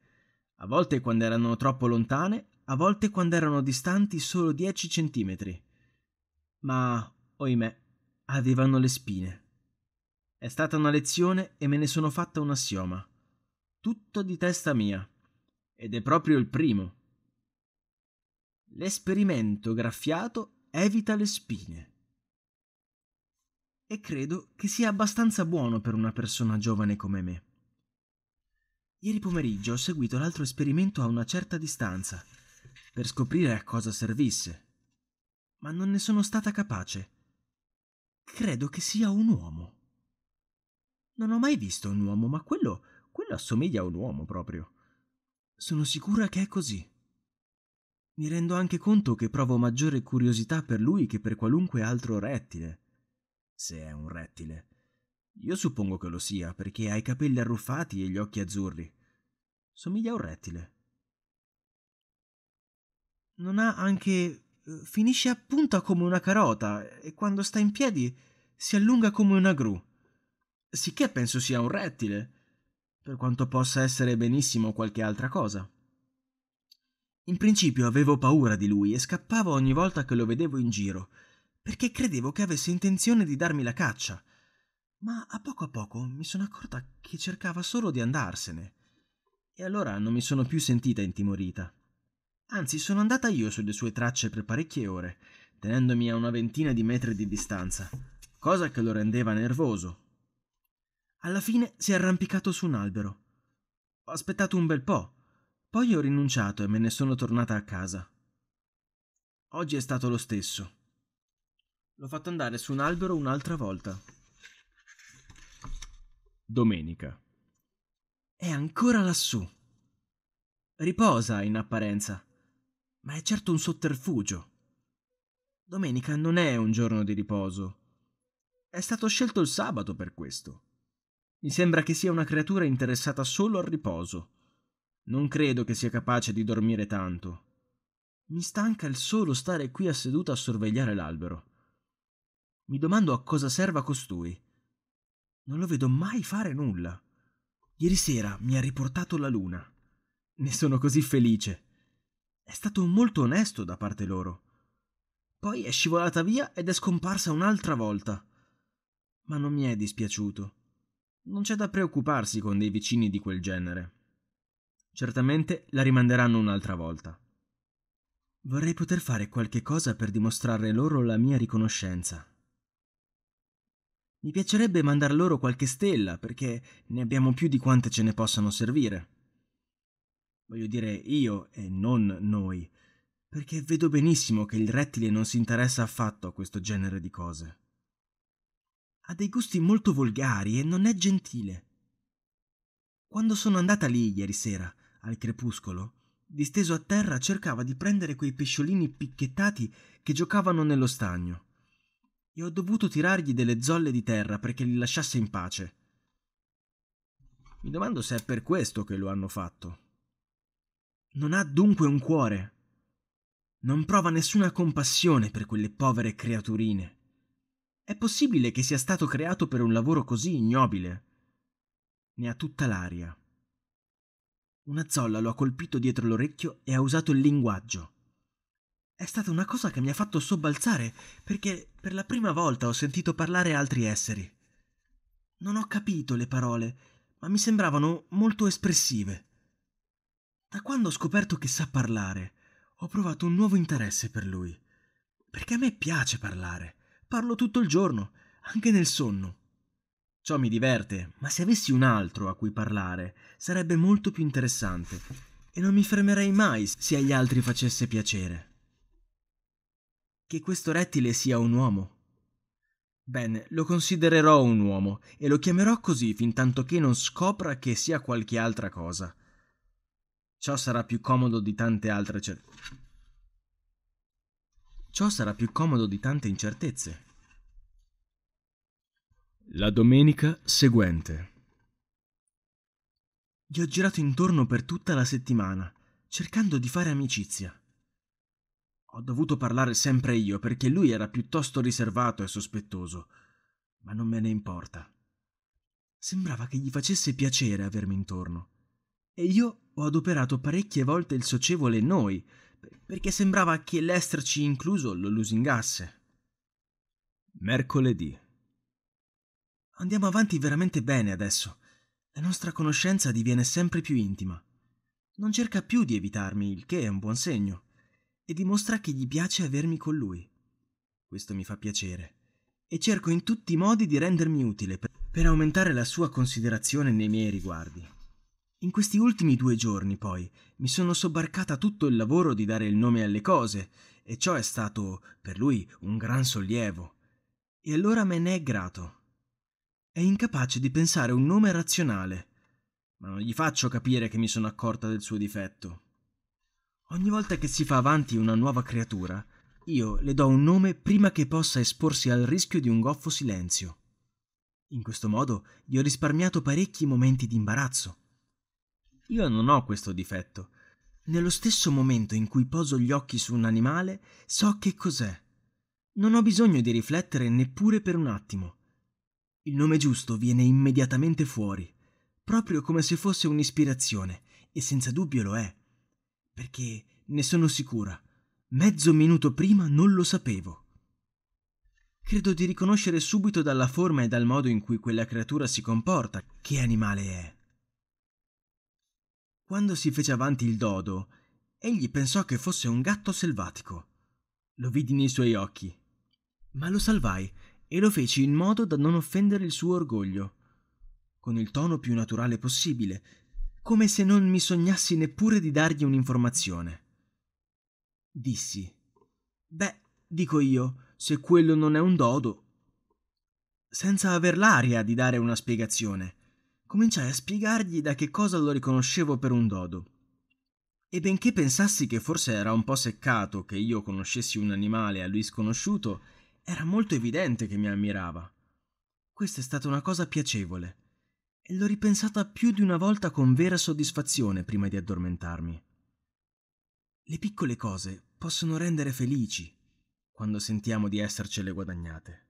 A volte quando erano troppo lontane, a volte quando erano distanti solo 10 centimetri. Ma, oimè, avevano le spine. È stata una lezione e me ne sono fatta un assioma. Tutto di testa mia. Ed è proprio il primo. L'esperimento graffiato evita le spine e credo che sia abbastanza buono per una persona giovane come me. Ieri pomeriggio ho seguito l'altro esperimento a una certa distanza, per scoprire a cosa servisse, ma non ne sono stata capace. Credo che sia un uomo. Non ho mai visto un uomo, ma quello, quello assomiglia a un uomo proprio. Sono sicura che è così. Mi rendo anche conto che provo maggiore curiosità per lui che per qualunque altro rettile se è un rettile. Io suppongo che lo sia, perché ha i capelli arruffati e gli occhi azzurri. Somiglia a un rettile. Non ha anche... Eh, finisce a punta come una carota e quando sta in piedi si allunga come una gru. Sicché penso sia un rettile, per quanto possa essere benissimo qualche altra cosa. In principio avevo paura di lui e scappavo ogni volta che lo vedevo in giro, perché credevo che avesse intenzione di darmi la caccia. Ma a poco a poco mi sono accorta che cercava solo di andarsene. E allora non mi sono più sentita intimorita. Anzi, sono andata io sulle sue tracce per parecchie ore, tenendomi a una ventina di metri di distanza, cosa che lo rendeva nervoso. Alla fine si è arrampicato su un albero. Ho aspettato un bel po', poi ho rinunciato e me ne sono tornata a casa. Oggi è stato lo stesso. L'ho fatto andare su un albero un'altra volta. Domenica. È ancora lassù. Riposa in apparenza, ma è certo un sotterfugio. Domenica non è un giorno di riposo. È stato scelto il sabato per questo. Mi sembra che sia una creatura interessata solo al riposo. Non credo che sia capace di dormire tanto. Mi stanca il solo stare qui a seduta a sorvegliare l'albero. Mi domando a cosa serva costui. Non lo vedo mai fare nulla. Ieri sera mi ha riportato la luna. Ne sono così felice. È stato molto onesto da parte loro. Poi è scivolata via ed è scomparsa un'altra volta. Ma non mi è dispiaciuto. Non c'è da preoccuparsi con dei vicini di quel genere. Certamente la rimanderanno un'altra volta. Vorrei poter fare qualche cosa per dimostrare loro la mia riconoscenza. Mi piacerebbe mandar loro qualche stella, perché ne abbiamo più di quante ce ne possano servire. Voglio dire io e non noi, perché vedo benissimo che il rettile non si interessa affatto a questo genere di cose. Ha dei gusti molto volgari e non è gentile. Quando sono andata lì ieri sera, al crepuscolo, disteso a terra cercava di prendere quei pesciolini picchettati che giocavano nello stagno e ho dovuto tirargli delle zolle di terra perché li lasciasse in pace. Mi domando se è per questo che lo hanno fatto. Non ha dunque un cuore. Non prova nessuna compassione per quelle povere creaturine. È possibile che sia stato creato per un lavoro così ignobile? Ne ha tutta l'aria. Una zolla lo ha colpito dietro l'orecchio e ha usato il linguaggio. È stata una cosa che mi ha fatto sobbalzare, perché per la prima volta ho sentito parlare altri esseri. Non ho capito le parole, ma mi sembravano molto espressive. Da quando ho scoperto che sa parlare, ho provato un nuovo interesse per lui. Perché a me piace parlare. Parlo tutto il giorno, anche nel sonno. Ciò mi diverte, ma se avessi un altro a cui parlare, sarebbe molto più interessante e non mi fermerei mai se agli altri facesse piacere che questo rettile sia un uomo. Bene, lo considererò un uomo e lo chiamerò così fin tanto che non scopra che sia qualche altra cosa. Ciò sarà più comodo di tante altre cer- Ciò sarà più comodo di tante incertezze. La domenica seguente. Gli ho girato intorno per tutta la settimana, cercando di fare amicizia. Ho dovuto parlare sempre io perché lui era piuttosto riservato e sospettoso, ma non me ne importa. Sembrava che gli facesse piacere avermi intorno. E io ho adoperato parecchie volte il socievole noi, perché sembrava che l'esserci incluso lo lusingasse. Mercoledì. Andiamo avanti veramente bene adesso. La nostra conoscenza diviene sempre più intima. Non cerca più di evitarmi, il che è un buon segno e dimostra che gli piace avermi con lui. Questo mi fa piacere e cerco in tutti i modi di rendermi utile per aumentare la sua considerazione nei miei riguardi. In questi ultimi due giorni, poi, mi sono sobbarcata tutto il lavoro di dare il nome alle cose, e ciò è stato per lui un gran sollievo. E allora me ne è grato. È incapace di pensare un nome razionale, ma non gli faccio capire che mi sono accorta del suo difetto. Ogni volta che si fa avanti una nuova creatura, io le do un nome prima che possa esporsi al rischio di un goffo silenzio. In questo modo gli ho risparmiato parecchi momenti di imbarazzo. Io non ho questo difetto. Nello stesso momento in cui poso gli occhi su un animale, so che cos'è. Non ho bisogno di riflettere neppure per un attimo. Il nome giusto viene immediatamente fuori, proprio come se fosse un'ispirazione, e senza dubbio lo è perché ne sono sicura. Mezzo minuto prima non lo sapevo. Credo di riconoscere subito dalla forma e dal modo in cui quella creatura si comporta che animale è. Quando si fece avanti il dodo, egli pensò che fosse un gatto selvatico. Lo vidi nei suoi occhi. Ma lo salvai e lo feci in modo da non offendere il suo orgoglio. Con il tono più naturale possibile, come se non mi sognassi neppure di dargli un'informazione. Dissi, beh, dico io, se quello non è un dodo. Senza aver l'aria di dare una spiegazione, cominciai a spiegargli da che cosa lo riconoscevo per un dodo. E benché pensassi che forse era un po' seccato che io conoscessi un animale a lui sconosciuto, era molto evidente che mi ammirava. Questa è stata una cosa piacevole e l'ho ripensata più di una volta con vera soddisfazione prima di addormentarmi. Le piccole cose possono rendere felici quando sentiamo di essercele guadagnate.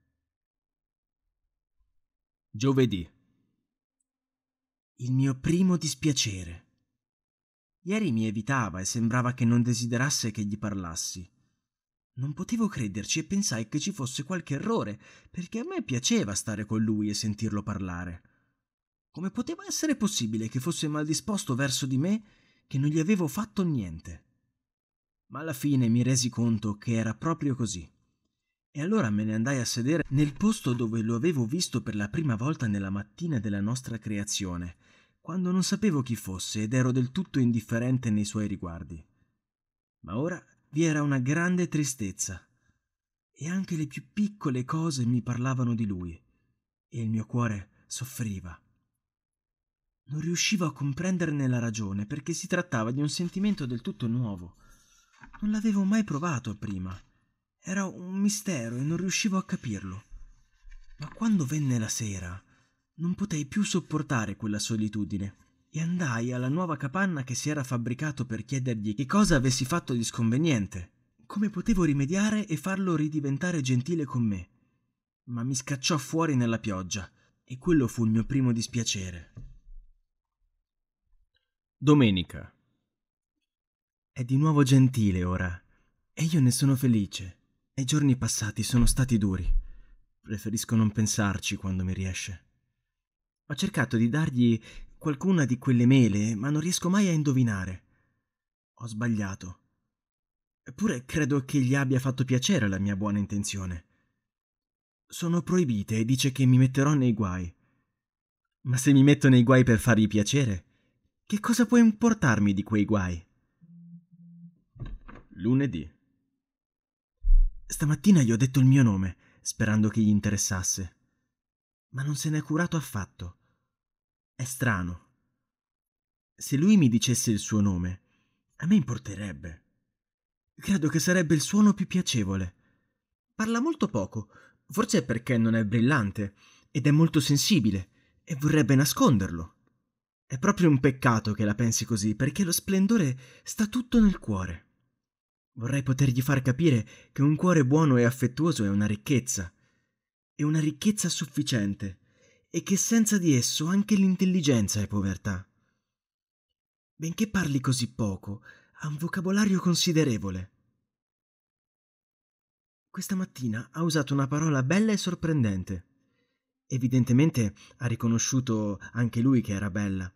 Giovedì. Il mio primo dispiacere. Ieri mi evitava e sembrava che non desiderasse che gli parlassi. Non potevo crederci e pensai che ci fosse qualche errore, perché a me piaceva stare con lui e sentirlo parlare. Come poteva essere possibile che fosse maldisposto verso di me che non gli avevo fatto niente? Ma alla fine mi resi conto che era proprio così. E allora me ne andai a sedere nel posto dove lo avevo visto per la prima volta nella mattina della nostra creazione, quando non sapevo chi fosse ed ero del tutto indifferente nei suoi riguardi. Ma ora vi era una grande tristezza. E anche le più piccole cose mi parlavano di lui. E il mio cuore soffriva. Non riuscivo a comprenderne la ragione perché si trattava di un sentimento del tutto nuovo. Non l'avevo mai provato prima. Era un mistero e non riuscivo a capirlo. Ma quando venne la sera, non potei più sopportare quella solitudine e andai alla nuova capanna che si era fabbricato per chiedergli che cosa avessi fatto di sconveniente, come potevo rimediare e farlo ridiventare gentile con me. Ma mi scacciò fuori nella pioggia e quello fu il mio primo dispiacere. Domenica. È di nuovo gentile ora, e io ne sono felice. I giorni passati sono stati duri. Preferisco non pensarci quando mi riesce. Ho cercato di dargli qualcuna di quelle mele, ma non riesco mai a indovinare. Ho sbagliato. Eppure credo che gli abbia fatto piacere la mia buona intenzione. Sono proibite e dice che mi metterò nei guai. Ma se mi metto nei guai per fargli piacere, che cosa può importarmi di quei guai? Lunedì. Stamattina gli ho detto il mio nome, sperando che gli interessasse. Ma non se n'è curato affatto. È strano. Se lui mi dicesse il suo nome, a me importerebbe. Credo che sarebbe il suono più piacevole. Parla molto poco, forse perché non è brillante ed è molto sensibile e vorrebbe nasconderlo. È proprio un peccato che la pensi così, perché lo splendore sta tutto nel cuore. Vorrei potergli far capire che un cuore buono e affettuoso è una ricchezza, è una ricchezza sufficiente, e che senza di esso anche l'intelligenza è povertà. Benché parli così poco, ha un vocabolario considerevole. Questa mattina ha usato una parola bella e sorprendente. Evidentemente ha riconosciuto anche lui che era bella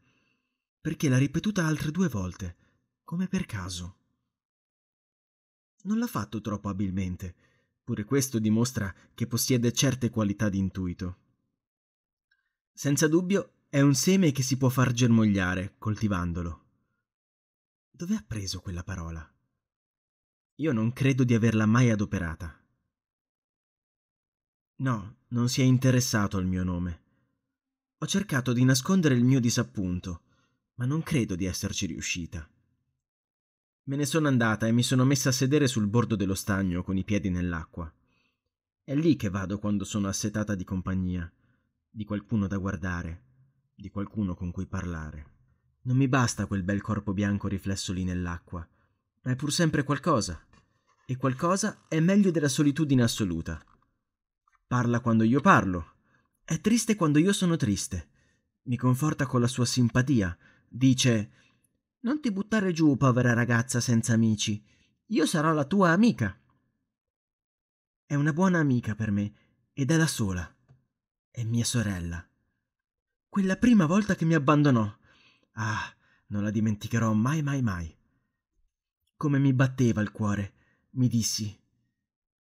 perché l'ha ripetuta altre due volte, come per caso. Non l'ha fatto troppo abilmente, pure questo dimostra che possiede certe qualità di intuito. Senza dubbio è un seme che si può far germogliare coltivandolo. Dove ha preso quella parola? Io non credo di averla mai adoperata. No, non si è interessato al mio nome. Ho cercato di nascondere il mio disappunto, ma non credo di esserci riuscita. Me ne sono andata e mi sono messa a sedere sul bordo dello stagno con i piedi nell'acqua. È lì che vado quando sono assetata di compagnia, di qualcuno da guardare, di qualcuno con cui parlare. Non mi basta quel bel corpo bianco riflesso lì nell'acqua, ma è pur sempre qualcosa. E qualcosa è meglio della solitudine assoluta. Parla quando io parlo. È triste quando io sono triste. Mi conforta con la sua simpatia, dice Non ti buttare giù, povera ragazza senza amici. Io sarò la tua amica. È una buona amica per me ed è la sola. È mia sorella. Quella prima volta che mi abbandonò. Ah, non la dimenticherò mai, mai, mai. Come mi batteva il cuore, mi dissi.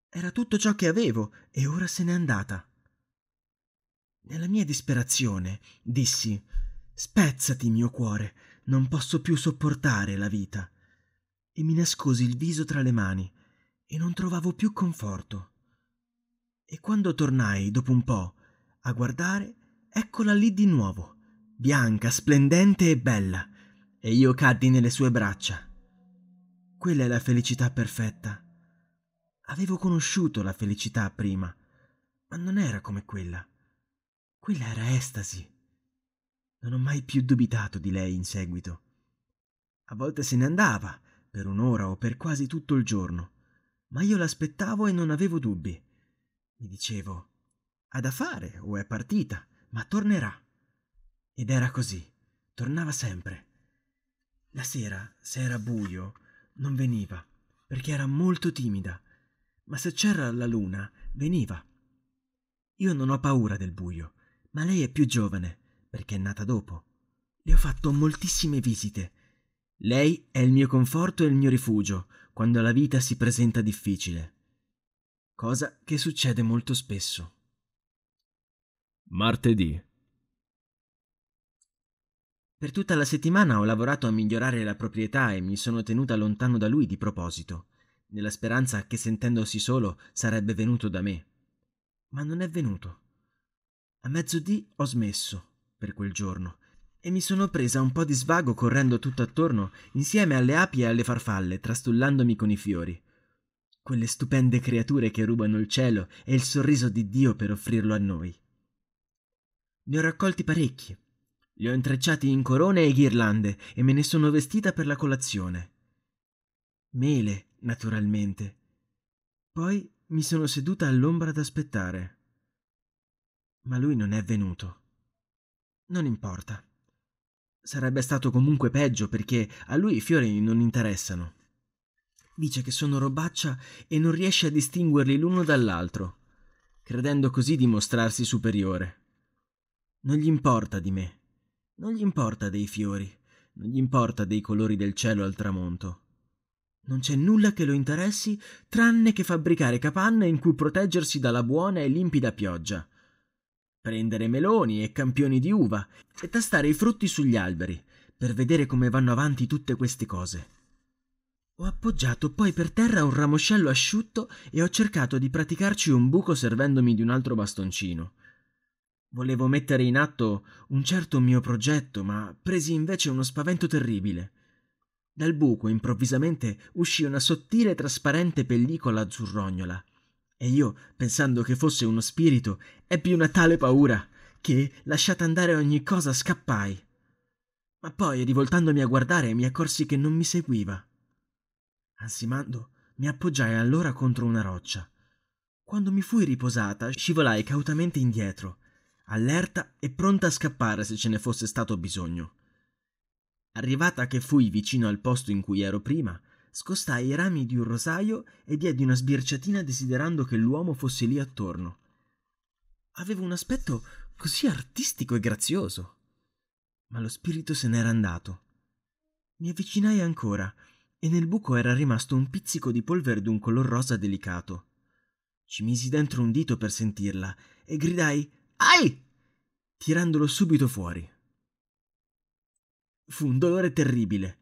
Era tutto ciò che avevo e ora se n'è andata. Nella mia disperazione dissi Spezzati, mio cuore, non posso più sopportare la vita. E mi nascosi il viso tra le mani e non trovavo più conforto. E quando tornai, dopo un po', a guardare, eccola lì di nuovo, bianca, splendente e bella, e io caddi nelle sue braccia. Quella è la felicità perfetta. Avevo conosciuto la felicità prima, ma non era come quella. Quella era estasi non ho mai più dubitato di lei in seguito. A volte se ne andava, per un'ora o per quasi tutto il giorno, ma io l'aspettavo e non avevo dubbi. Mi dicevo, ha da fare o è partita, ma tornerà. Ed era così, tornava sempre. La sera, se era buio, non veniva, perché era molto timida, ma se c'era la luna, veniva. Io non ho paura del buio, ma lei è più giovane perché è nata dopo. Le ho fatto moltissime visite. Lei è il mio conforto e il mio rifugio quando la vita si presenta difficile. Cosa che succede molto spesso. Martedì. Per tutta la settimana ho lavorato a migliorare la proprietà e mi sono tenuta lontano da lui di proposito, nella speranza che sentendosi solo sarebbe venuto da me. Ma non è venuto. A mezzodì ho smesso per quel giorno e mi sono presa un po' di svago correndo tutt'attorno insieme alle api e alle farfalle, trastullandomi con i fiori. Quelle stupende creature che rubano il cielo e il sorriso di Dio per offrirlo a noi. Ne ho raccolti parecchi. Li ho intrecciati in corone e ghirlande e me ne sono vestita per la colazione. Mele, naturalmente. Poi mi sono seduta all'ombra ad aspettare. Ma lui non è venuto. Non importa. Sarebbe stato comunque peggio perché a lui i fiori non interessano. Dice che sono robaccia e non riesce a distinguerli l'uno dall'altro, credendo così di mostrarsi superiore. Non gli importa di me, non gli importa dei fiori, non gli importa dei colori del cielo al tramonto. Non c'è nulla che lo interessi tranne che fabbricare capanne in cui proteggersi dalla buona e limpida pioggia prendere meloni e campioni di uva e tastare i frutti sugli alberi per vedere come vanno avanti tutte queste cose. Ho appoggiato poi per terra un ramoscello asciutto e ho cercato di praticarci un buco servendomi di un altro bastoncino. Volevo mettere in atto un certo mio progetto, ma presi invece uno spavento terribile. Dal buco improvvisamente uscì una sottile e trasparente pellicola azzurrognola e io, pensando che fosse uno spirito, ebbi una tale paura che, lasciata andare ogni cosa, scappai. Ma poi, rivoltandomi a guardare, mi accorsi che non mi seguiva. Ansimando, mi appoggiai allora contro una roccia. Quando mi fui riposata, scivolai cautamente indietro, allerta e pronta a scappare se ce ne fosse stato bisogno. Arrivata che fui vicino al posto in cui ero prima, scostai i rami di un rosajo e diedi una sbirciatina desiderando che l'uomo fosse lì attorno. Aveva un aspetto così artistico e grazioso. Ma lo spirito se n'era andato. Mi avvicinai ancora e nel buco era rimasto un pizzico di polvere d'un color rosa delicato. Ci misi dentro un dito per sentirla e gridai Ai! tirandolo subito fuori. Fu un dolore terribile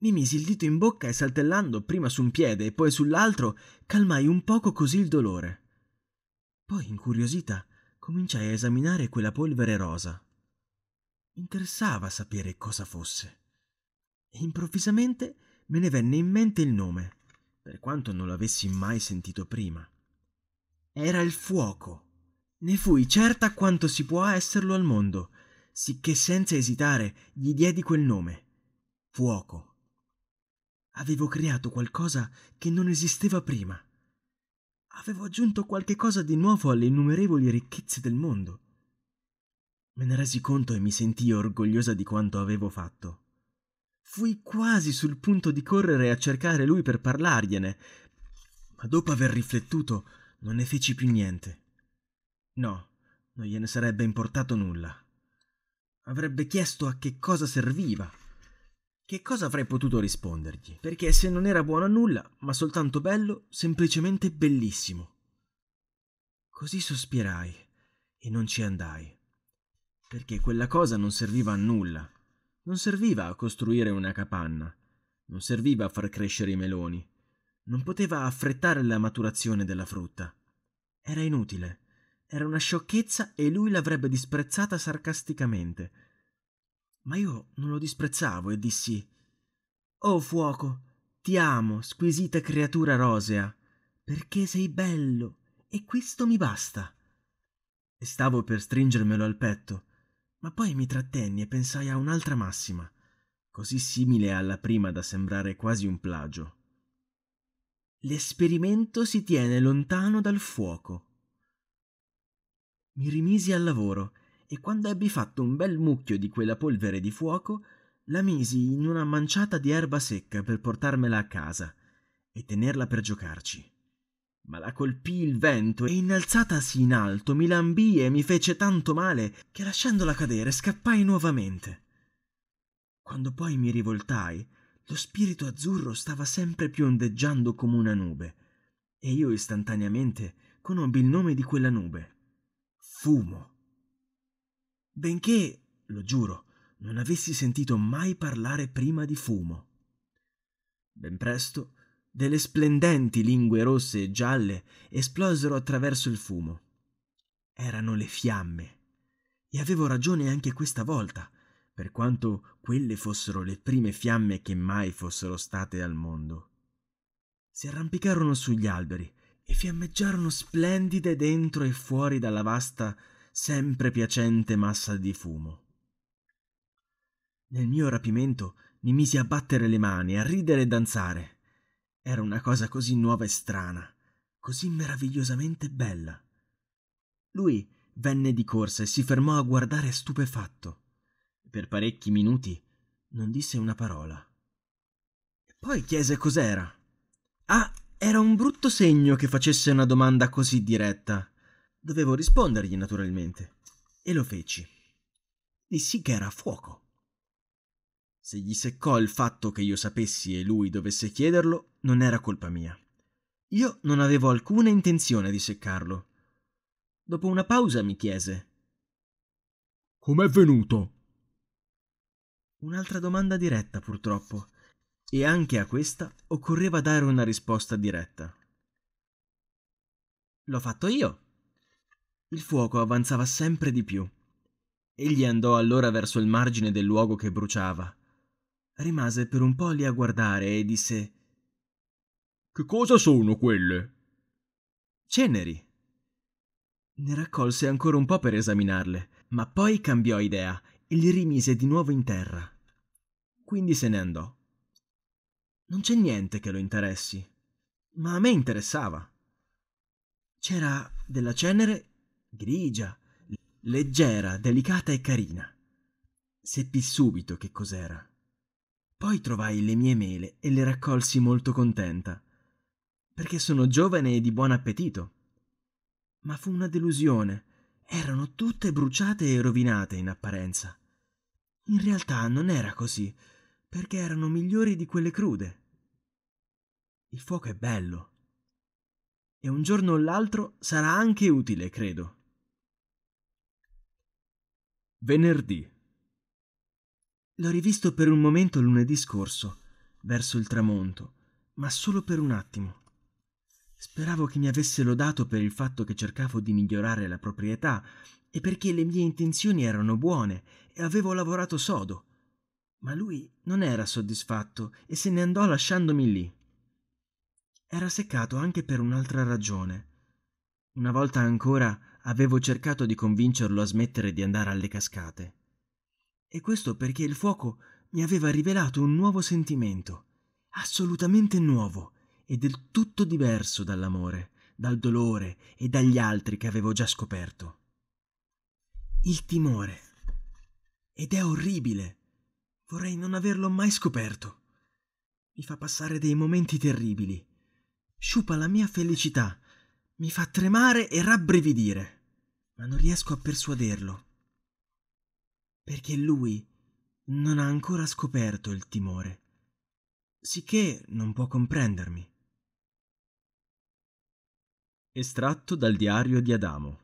mi misi il dito in bocca e saltellando prima su un piede e poi sull'altro, calmai un poco così il dolore. Poi, incuriosita, cominciai a esaminare quella polvere rosa. Mi Interessava sapere cosa fosse. E improvvisamente me ne venne in mente il nome, per quanto non l'avessi mai sentito prima. Era il fuoco. Ne fui certa quanto si può esserlo al mondo, sicché senza esitare gli diedi quel nome. Fuoco. Avevo creato qualcosa che non esisteva prima. Avevo aggiunto qualche cosa di nuovo alle innumerevoli ricchezze del mondo. Me ne resi conto e mi sentii orgogliosa di quanto avevo fatto. Fui quasi sul punto di correre a cercare lui per parlargliene, ma dopo aver riflettuto non ne feci più niente. No, non gliene sarebbe importato nulla. Avrebbe chiesto a che cosa serviva. Che cosa avrei potuto rispondergli? Perché se non era buono a nulla, ma soltanto bello, semplicemente bellissimo. Così sospirai e non ci andai, perché quella cosa non serviva a nulla. Non serviva a costruire una capanna, non serviva a far crescere i meloni, non poteva affrettare la maturazione della frutta. Era inutile, era una sciocchezza e lui l'avrebbe disprezzata sarcasticamente ma io non lo disprezzavo e dissi Oh fuoco, ti amo, squisita creatura rosea, perché sei bello e questo mi basta. E stavo per stringermelo al petto, ma poi mi trattenni e pensai a un'altra massima, così simile alla prima da sembrare quasi un plagio. L'esperimento si tiene lontano dal fuoco. Mi rimisi al lavoro e quando ebbi fatto un bel mucchio di quella polvere di fuoco, la misi in una manciata di erba secca per portarmela a casa e tenerla per giocarci. Ma la colpì il vento e innalzatasi in alto mi lambì e mi fece tanto male che lasciandola cadere scappai nuovamente. Quando poi mi rivoltai, lo spirito azzurro stava sempre più ondeggiando come una nube, e io istantaneamente conobbi il nome di quella nube. Fumo benché, lo giuro, non avessi sentito mai parlare prima di fumo. Ben presto, delle splendenti lingue rosse e gialle esplosero attraverso il fumo. Erano le fiamme. E avevo ragione anche questa volta, per quanto quelle fossero le prime fiamme che mai fossero state al mondo. Si arrampicarono sugli alberi e fiammeggiarono splendide dentro e fuori dalla vasta sempre piacente massa di fumo. Nel mio rapimento mi misi a battere le mani, a ridere e danzare. Era una cosa così nuova e strana, così meravigliosamente bella. Lui venne di corsa e si fermò a guardare stupefatto. Per parecchi minuti non disse una parola. Poi chiese cos'era. Ah, era un brutto segno che facesse una domanda così diretta. Dovevo rispondergli naturalmente e lo feci. Dissi che era a fuoco. Se gli seccò il fatto che io sapessi e lui dovesse chiederlo, non era colpa mia. Io non avevo alcuna intenzione di seccarlo. Dopo una pausa mi chiese: Com'è venuto? Un'altra domanda diretta, purtroppo, e anche a questa occorreva dare una risposta diretta. L'ho fatto io, il fuoco avanzava sempre di più. Egli andò allora verso il margine del luogo che bruciava. Rimase per un po' lì a guardare e disse Che cosa sono quelle? Ceneri. Ne raccolse ancora un po' per esaminarle, ma poi cambiò idea e li rimise di nuovo in terra. Quindi se ne andò. Non c'è niente che lo interessi, ma a me interessava. C'era della cenere grigia, leggera, delicata e carina. Seppi subito che cos'era. Poi trovai le mie mele e le raccolsi molto contenta, perché sono giovane e di buon appetito. Ma fu una delusione. Erano tutte bruciate e rovinate in apparenza. In realtà non era così, perché erano migliori di quelle crude. Il fuoco è bello. E un giorno o l'altro sarà anche utile, credo. Venerdì. L'ho rivisto per un momento lunedì scorso, verso il tramonto, ma solo per un attimo. Speravo che mi avesse lodato per il fatto che cercavo di migliorare la proprietà e perché le mie intenzioni erano buone e avevo lavorato sodo. Ma lui non era soddisfatto e se ne andò lasciandomi lì. Era seccato anche per un'altra ragione. Una volta ancora avevo cercato di convincerlo a smettere di andare alle cascate. E questo perché il fuoco mi aveva rivelato un nuovo sentimento, assolutamente nuovo e del tutto diverso dall'amore, dal dolore e dagli altri che avevo già scoperto. Il timore. Ed è orribile. Vorrei non averlo mai scoperto. Mi fa passare dei momenti terribili. Sciupa la mia felicità mi fa tremare e rabbrividire, ma non riesco a persuaderlo. Perché lui non ha ancora scoperto il timore, sicché non può comprendermi. Estratto dal diario di Adamo.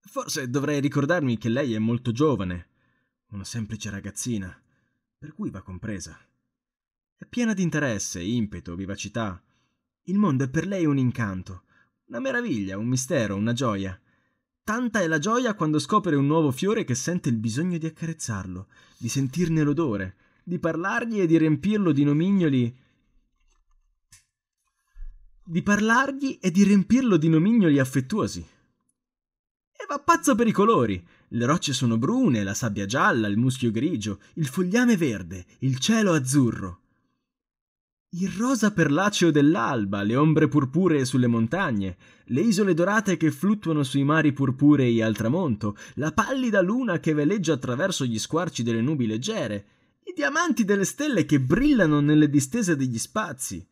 Forse dovrei ricordarmi che lei è molto giovane, una semplice ragazzina, per cui va compresa. È piena di interesse, impeto, vivacità, il mondo è per lei un incanto, una meraviglia, un mistero, una gioia. Tanta è la gioia quando scopre un nuovo fiore che sente il bisogno di accarezzarlo, di sentirne l'odore, di parlargli e di riempirlo di nomignoli. Di parlargli e di riempirlo di nomignoli affettuosi. E va pazzo per i colori. Le rocce sono brune, la sabbia gialla, il muschio grigio, il fogliame verde, il cielo azzurro. Il rosa perlaceo dell'alba, le ombre purpuree sulle montagne, le isole dorate che fluttuano sui mari purpurei al tramonto, la pallida luna che veleggia attraverso gli squarci delle nubi leggere, i diamanti delle stelle che brillano nelle distese degli spazi.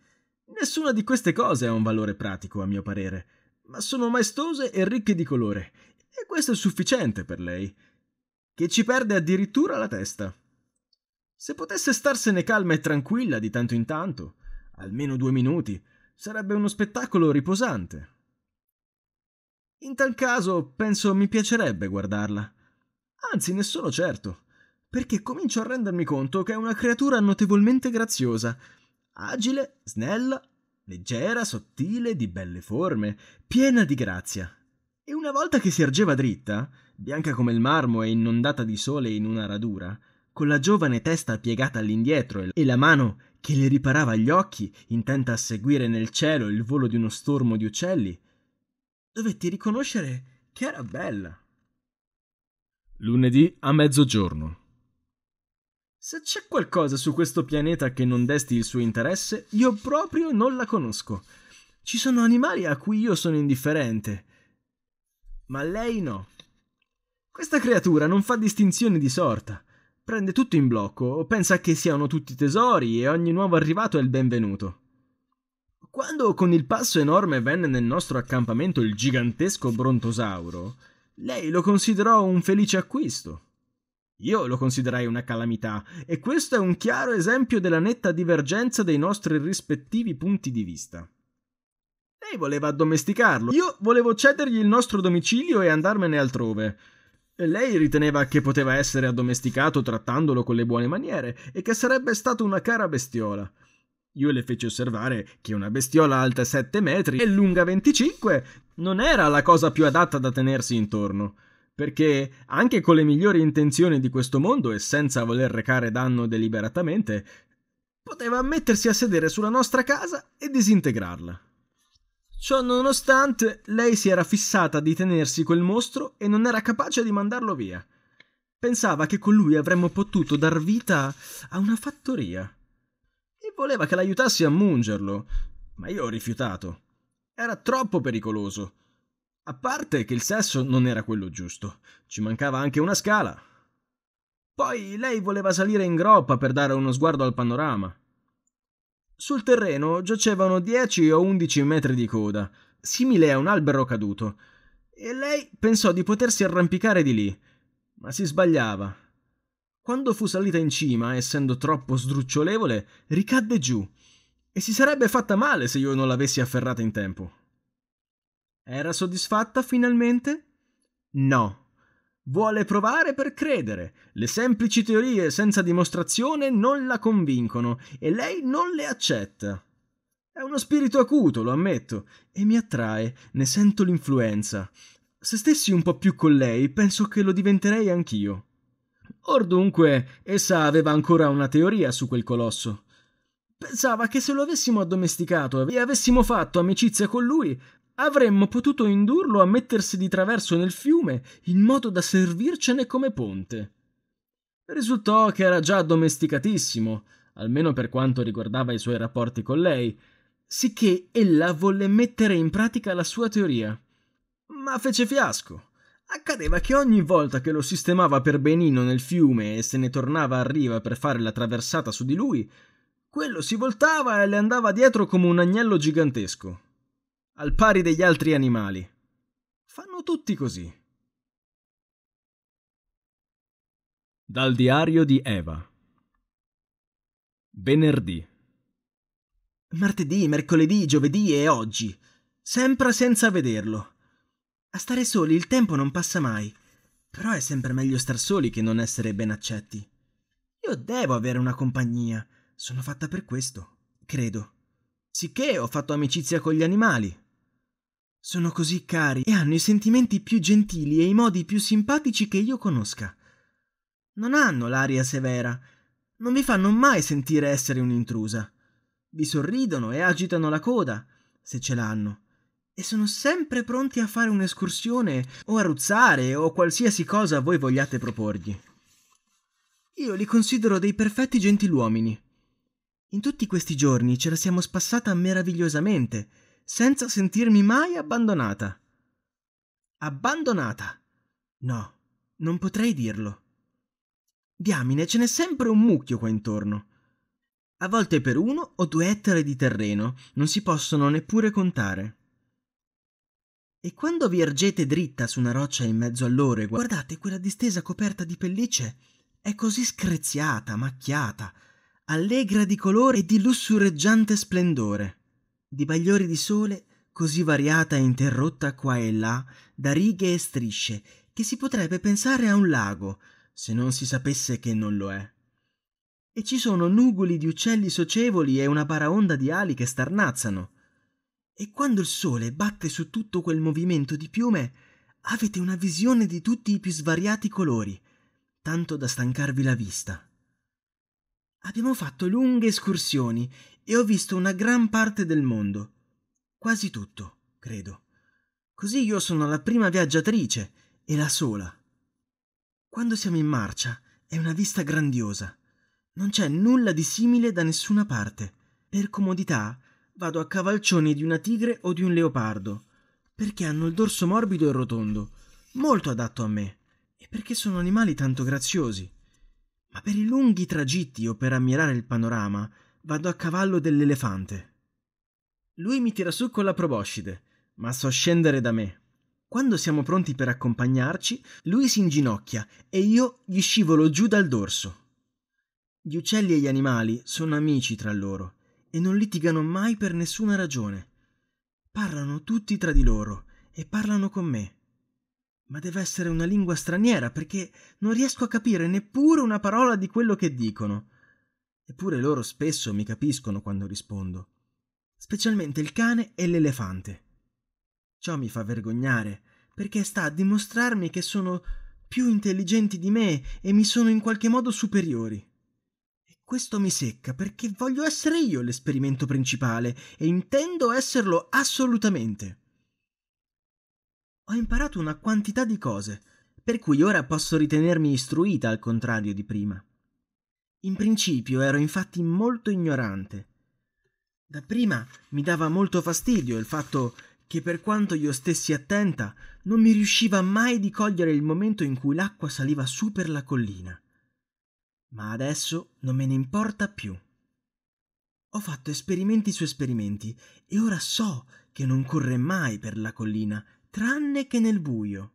Nessuna di queste cose ha un valore pratico, a mio parere, ma sono maestose e ricche di colore, e questo è sufficiente per lei, che ci perde addirittura la testa. Se potesse starsene calma e tranquilla di tanto in tanto, almeno due minuti, sarebbe uno spettacolo riposante. In tal caso, penso mi piacerebbe guardarla. Anzi, ne sono certo, perché comincio a rendermi conto che è una creatura notevolmente graziosa, agile, snella, leggera, sottile, di belle forme, piena di grazia. E una volta che si ergeva dritta, bianca come il marmo e inondata di sole in una radura, con la giovane testa piegata all'indietro e la mano che le riparava gli occhi, intenta a seguire nel cielo il volo di uno stormo di uccelli, dovetti riconoscere che era bella. Lunedì a mezzogiorno. Se c'è qualcosa su questo pianeta che non desti il suo interesse, io proprio non la conosco. Ci sono animali a cui io sono indifferente. Ma lei no. Questa creatura non fa distinzione di sorta. Prende tutto in blocco, pensa che siano tutti tesori e ogni nuovo arrivato è il benvenuto. Quando con il passo enorme venne nel nostro accampamento il gigantesco brontosauro, lei lo considerò un felice acquisto. Io lo considerai una calamità, e questo è un chiaro esempio della netta divergenza dei nostri rispettivi punti di vista. Lei voleva addomesticarlo, io volevo cedergli il nostro domicilio e andarmene altrove. Lei riteneva che poteva essere addomesticato trattandolo con le buone maniere e che sarebbe stata una cara bestiola. Io le feci osservare che una bestiola alta 7 metri e lunga 25 non era la cosa più adatta da tenersi intorno, perché anche con le migliori intenzioni di questo mondo e senza voler recare danno deliberatamente, poteva mettersi a sedere sulla nostra casa e disintegrarla. Ciò nonostante, lei si era fissata di tenersi quel mostro e non era capace di mandarlo via. Pensava che con lui avremmo potuto dar vita a una fattoria. E voleva che l'aiutassi a mungerlo, ma io ho rifiutato. Era troppo pericoloso. A parte che il sesso non era quello giusto, ci mancava anche una scala. Poi lei voleva salire in groppa per dare uno sguardo al panorama. Sul terreno giacevano 10 o 11 metri di coda, simile a un albero caduto, e lei pensò di potersi arrampicare di lì, ma si sbagliava. Quando fu salita in cima, essendo troppo sdrucciolevole, ricadde giù e si sarebbe fatta male se io non l'avessi afferrata in tempo. Era soddisfatta finalmente? No. Vuole provare per credere. Le semplici teorie senza dimostrazione non la convincono e lei non le accetta. È uno spirito acuto, lo ammetto, e mi attrae, ne sento l'influenza. Se stessi un po' più con lei, penso che lo diventerei anch'io. Or dunque, essa aveva ancora una teoria su quel colosso. Pensava che se lo avessimo addomesticato e avessimo fatto amicizia con lui, avremmo potuto indurlo a mettersi di traverso nel fiume in modo da servircene come ponte. Risultò che era già domesticatissimo, almeno per quanto riguardava i suoi rapporti con lei, sicché ella volle mettere in pratica la sua teoria. Ma fece fiasco. Accadeva che ogni volta che lo sistemava per benino nel fiume e se ne tornava a riva per fare la traversata su di lui, quello si voltava e le andava dietro come un agnello gigantesco al pari degli altri animali. Fanno tutti così. Dal diario di Eva. Venerdì. Martedì, mercoledì, giovedì e oggi. Sempre senza vederlo. A stare soli il tempo non passa mai. Però è sempre meglio star soli che non essere ben accetti. Io devo avere una compagnia. Sono fatta per questo, credo. Sicché ho fatto amicizia con gli animali. Sono così cari e hanno i sentimenti più gentili e i modi più simpatici che io conosca. Non hanno l'aria severa, non vi fanno mai sentire essere un'intrusa. Vi sorridono e agitano la coda, se ce l'hanno, e sono sempre pronti a fare un'escursione o a ruzzare o qualsiasi cosa voi vogliate proporgli. Io li considero dei perfetti gentiluomini. In tutti questi giorni ce la siamo spassata meravigliosamente senza sentirmi mai abbandonata. Abbandonata. No, non potrei dirlo. Diamine, ce n'è sempre un mucchio qua intorno. A volte per uno o due ettari di terreno non si possono neppure contare. E quando vi ergete dritta su una roccia in mezzo a loro e guardate quella distesa coperta di pellicce. È così screziata, macchiata, allegra di colore e di lussureggiante splendore di bagliori di sole così variata e interrotta qua e là da righe e strisce che si potrebbe pensare a un lago se non si sapesse che non lo è. E ci sono nugoli di uccelli socievoli e una baraonda di ali che starnazzano. E quando il sole batte su tutto quel movimento di piume, avete una visione di tutti i più svariati colori, tanto da stancarvi la vista. Abbiamo fatto lunghe escursioni e ho visto una gran parte del mondo. Quasi tutto, credo. Così io sono la prima viaggiatrice e la sola. Quando siamo in marcia è una vista grandiosa. Non c'è nulla di simile da nessuna parte. Per comodità vado a cavalcioni di una tigre o di un leopardo, perché hanno il dorso morbido e rotondo, molto adatto a me, e perché sono animali tanto graziosi. Ma per i lunghi tragitti o per ammirare il panorama, vado a cavallo dell'elefante. Lui mi tira su con la proboscide, ma so scendere da me. Quando siamo pronti per accompagnarci, lui si inginocchia e io gli scivolo giù dal dorso. Gli uccelli e gli animali sono amici tra loro e non litigano mai per nessuna ragione. Parlano tutti tra di loro e parlano con me. Ma deve essere una lingua straniera perché non riesco a capire neppure una parola di quello che dicono. Eppure loro spesso mi capiscono quando rispondo. Specialmente il cane e l'elefante. Ciò mi fa vergognare, perché sta a dimostrarmi che sono più intelligenti di me e mi sono in qualche modo superiori. E questo mi secca perché voglio essere io l'esperimento principale e intendo esserlo assolutamente. Ho imparato una quantità di cose, per cui ora posso ritenermi istruita al contrario di prima. In principio ero infatti molto ignorante. Dapprima mi dava molto fastidio il fatto che per quanto io stessi attenta non mi riusciva mai di cogliere il momento in cui l'acqua saliva su per la collina. Ma adesso non me ne importa più. Ho fatto esperimenti su esperimenti e ora so che non corre mai per la collina, tranne che nel buio.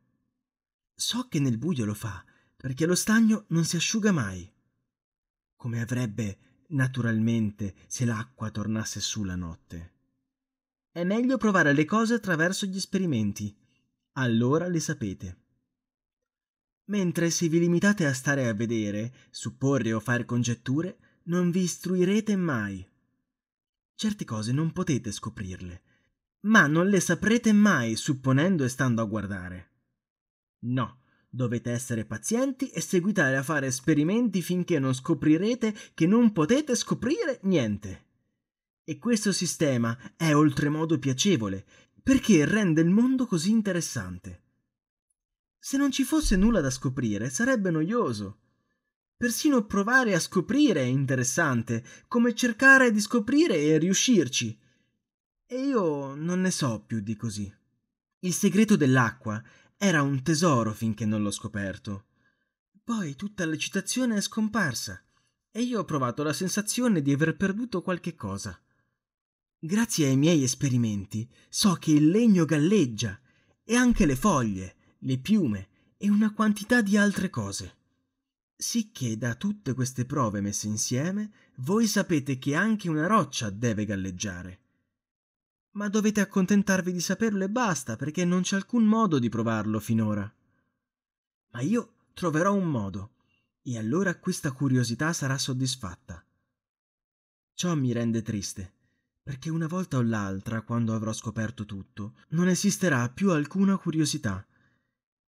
So che nel buio lo fa, perché lo stagno non si asciuga mai come avrebbe naturalmente se l'acqua tornasse su la notte. È meglio provare le cose attraverso gli esperimenti. Allora le sapete. Mentre se vi limitate a stare a vedere, supporre o fare congetture, non vi istruirete mai. Certe cose non potete scoprirle, ma non le saprete mai supponendo e stando a guardare. No, Dovete essere pazienti e seguitare a fare esperimenti finché non scoprirete che non potete scoprire niente. E questo sistema è oltremodo piacevole, perché rende il mondo così interessante. Se non ci fosse nulla da scoprire, sarebbe noioso. Persino provare a scoprire è interessante, come cercare di scoprire e riuscirci. E io non ne so più di così. Il segreto dell'acqua era un tesoro finché non l'ho scoperto. Poi tutta l'eccitazione è scomparsa e io ho provato la sensazione di aver perduto qualche cosa. Grazie ai miei esperimenti so che il legno galleggia e anche le foglie, le piume e una quantità di altre cose. Sicché da tutte queste prove messe insieme voi sapete che anche una roccia deve galleggiare. Ma dovete accontentarvi di saperlo e basta, perché non c'è alcun modo di provarlo finora. Ma io troverò un modo, e allora questa curiosità sarà soddisfatta. Ciò mi rende triste, perché una volta o l'altra, quando avrò scoperto tutto, non esisterà più alcuna curiosità.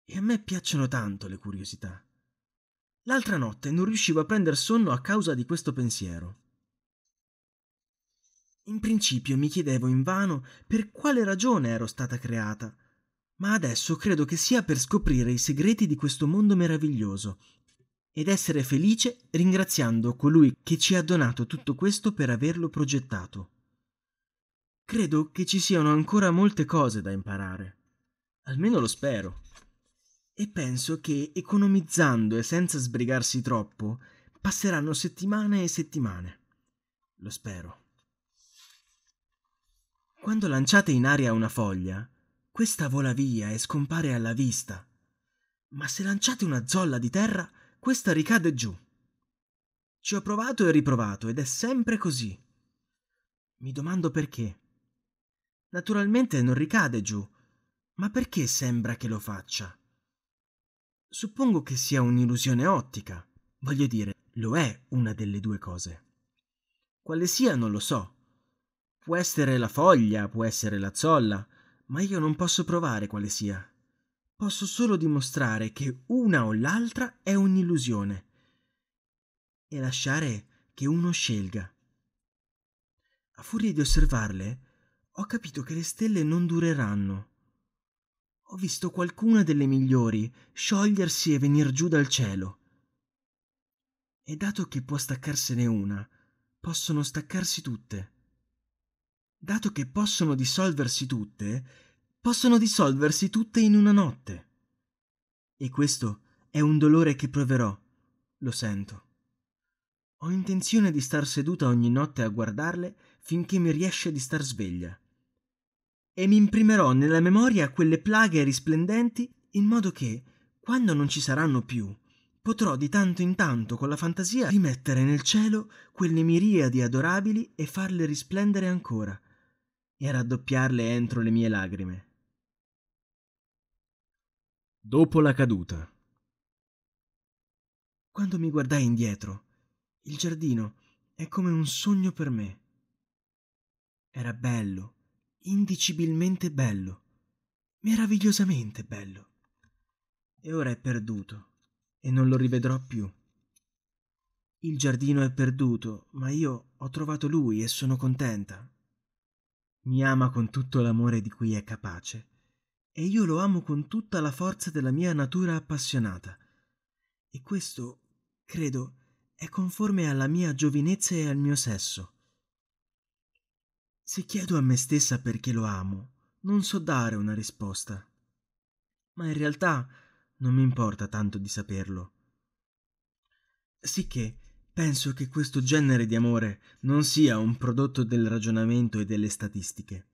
E a me piacciono tanto le curiosità. L'altra notte non riuscivo a prender sonno a causa di questo pensiero. In principio mi chiedevo invano per quale ragione ero stata creata, ma adesso credo che sia per scoprire i segreti di questo mondo meraviglioso ed essere felice ringraziando colui che ci ha donato tutto questo per averlo progettato. Credo che ci siano ancora molte cose da imparare. Almeno lo spero. E penso che economizzando e senza sbrigarsi troppo passeranno settimane e settimane. Lo spero. Quando lanciate in aria una foglia, questa vola via e scompare alla vista. Ma se lanciate una zolla di terra, questa ricade giù. Ci ho provato e riprovato ed è sempre così. Mi domando perché. Naturalmente non ricade giù, ma perché sembra che lo faccia? Suppongo che sia un'illusione ottica. Voglio dire, lo è una delle due cose. Quale sia non lo so. Può essere la foglia, può essere la zolla, ma io non posso provare quale sia. Posso solo dimostrare che una o l'altra è un'illusione e lasciare che uno scelga. A furia di osservarle, ho capito che le stelle non dureranno. Ho visto qualcuna delle migliori sciogliersi e venir giù dal cielo. E dato che può staccarsene una, possono staccarsi tutte dato che possono dissolversi tutte, possono dissolversi tutte in una notte. E questo è un dolore che proverò, lo sento. Ho intenzione di star seduta ogni notte a guardarle finché mi riesce di star sveglia. E mi imprimerò nella memoria quelle plaghe risplendenti in modo che, quando non ci saranno più, potrò di tanto in tanto con la fantasia rimettere nel cielo quelle miriadi adorabili e farle risplendere ancora, e raddoppiarle entro le mie lagrime. Dopo la caduta. Quando mi guardai indietro, il giardino è come un sogno per me. Era bello, indicibilmente bello, meravigliosamente bello. E ora è perduto, e non lo rivedrò più. Il giardino è perduto, ma io ho trovato lui e sono contenta. Mi ama con tutto l'amore di cui è capace e io lo amo con tutta la forza della mia natura appassionata. E questo, credo, è conforme alla mia giovinezza e al mio sesso. Se chiedo a me stessa perché lo amo, non so dare una risposta. Ma in realtà non mi importa tanto di saperlo. Sicché Penso che questo genere di amore non sia un prodotto del ragionamento e delle statistiche,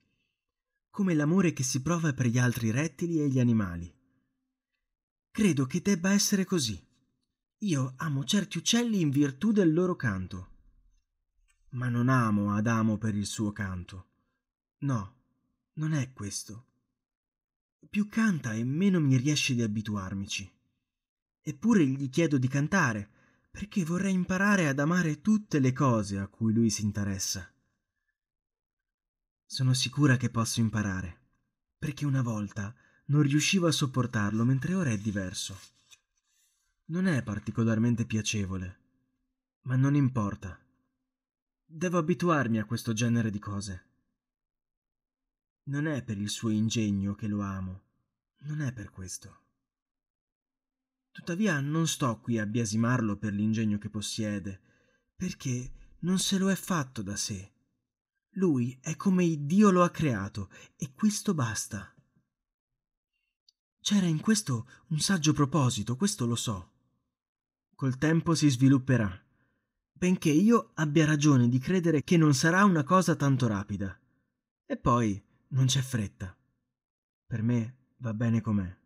come l'amore che si prova per gli altri rettili e gli animali. Credo che debba essere così. Io amo certi uccelli in virtù del loro canto, ma non amo Adamo per il suo canto. No, non è questo. Più canta e meno mi riesce di abituarmici. Eppure gli chiedo di cantare, perché vorrei imparare ad amare tutte le cose a cui lui si interessa. Sono sicura che posso imparare, perché una volta non riuscivo a sopportarlo, mentre ora è diverso. Non è particolarmente piacevole, ma non importa. Devo abituarmi a questo genere di cose. Non è per il suo ingegno che lo amo, non è per questo. Tuttavia non sto qui a biasimarlo per l'ingegno che possiede, perché non se lo è fatto da sé. Lui è come il Dio lo ha creato e questo basta. C'era in questo un saggio proposito, questo lo so. Col tempo si svilupperà, benché io abbia ragione di credere che non sarà una cosa tanto rapida. E poi non c'è fretta. Per me va bene com'è.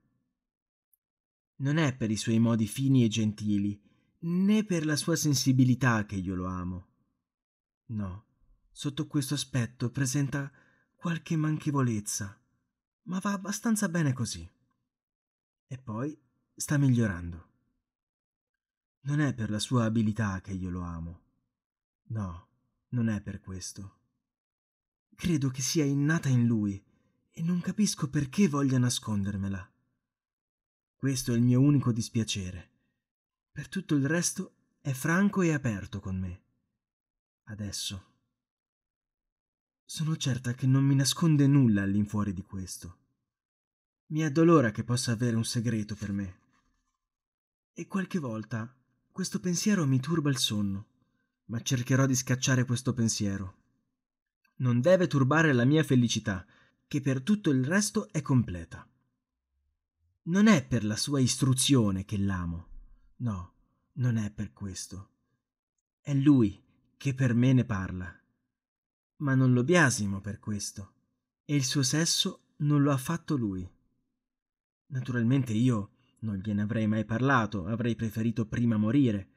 Non è per i suoi modi fini e gentili, né per la sua sensibilità che io lo amo. No, sotto questo aspetto presenta qualche manchevolezza, ma va abbastanza bene così. E poi sta migliorando. Non è per la sua abilità che io lo amo. No, non è per questo. Credo che sia innata in lui e non capisco perché voglia nascondermela. Questo è il mio unico dispiacere. Per tutto il resto è franco e aperto con me. Adesso. Sono certa che non mi nasconde nulla all'infuori di questo. Mi addolora che possa avere un segreto per me. E qualche volta questo pensiero mi turba il sonno, ma cercherò di scacciare questo pensiero. Non deve turbare la mia felicità, che per tutto il resto è completa. Non è per la sua istruzione che l'amo. No, non è per questo. È lui che per me ne parla. Ma non lo biasimo per questo. E il suo sesso non lo ha fatto lui. Naturalmente io non gliene avrei mai parlato, avrei preferito prima morire.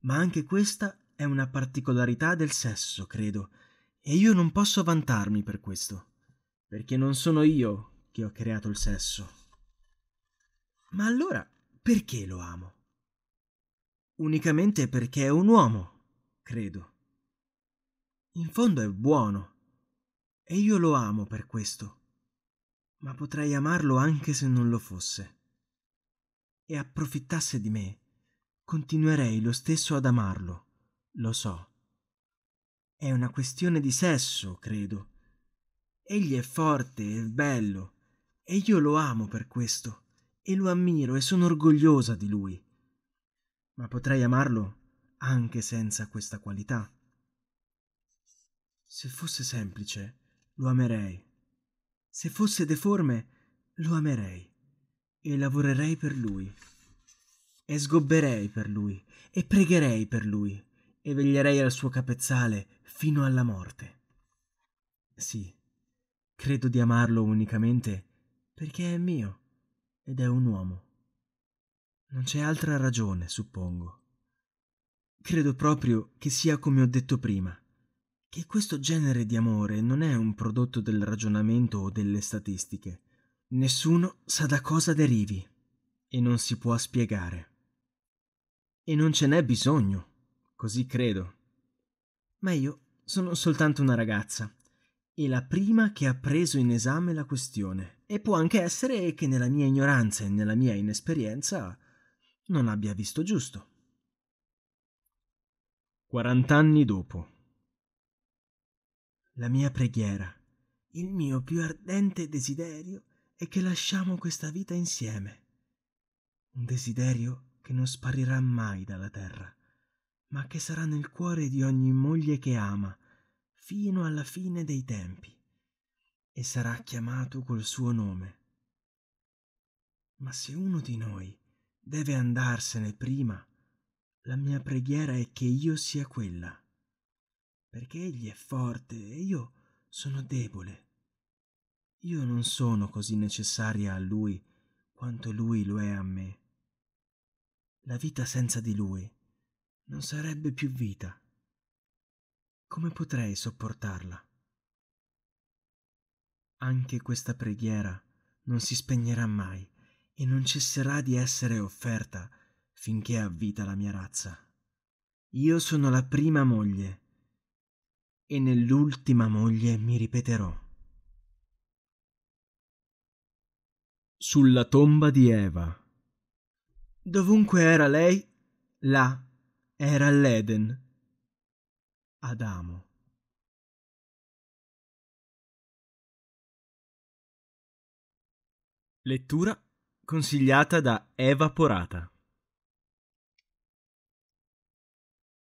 Ma anche questa è una particolarità del sesso, credo, e io non posso vantarmi per questo, perché non sono io che ho creato il sesso. Ma allora perché lo amo? Unicamente perché è un uomo, credo. In fondo è buono. E io lo amo per questo. Ma potrei amarlo anche se non lo fosse. E approfittasse di me, continuerei lo stesso ad amarlo, lo so. È una questione di sesso, credo. Egli è forte e bello, e io lo amo per questo e lo ammiro e sono orgogliosa di lui. Ma potrei amarlo anche senza questa qualità. Se fosse semplice, lo amerei. Se fosse deforme, lo amerei e lavorerei per lui. E sgobberei per lui e pregherei per lui e veglierei al suo capezzale fino alla morte. Sì, credo di amarlo unicamente perché è mio ed è un uomo. Non c'è altra ragione, suppongo. Credo proprio che sia come ho detto prima, che questo genere di amore non è un prodotto del ragionamento o delle statistiche. Nessuno sa da cosa derivi e non si può spiegare. E non ce n'è bisogno, così credo. Ma io sono soltanto una ragazza è la prima che ha preso in esame la questione e può anche essere che nella mia ignoranza e nella mia inesperienza non abbia visto giusto. 40 anni dopo. La mia preghiera, il mio più ardente desiderio è che lasciamo questa vita insieme. Un desiderio che non sparirà mai dalla terra, ma che sarà nel cuore di ogni moglie che ama fino alla fine dei tempi e sarà chiamato col suo nome. Ma se uno di noi deve andarsene prima, la mia preghiera è che io sia quella, perché egli è forte e io sono debole. Io non sono così necessaria a lui quanto lui lo è a me. La vita senza di lui non sarebbe più vita come potrei sopportarla? Anche questa preghiera non si spegnerà mai e non cesserà di essere offerta finché ha vita la mia razza. Io sono la prima moglie e nell'ultima moglie mi ripeterò. Sulla tomba di Eva. Dovunque era lei, là era l'Eden Adamo Lettura consigliata da Eva Porata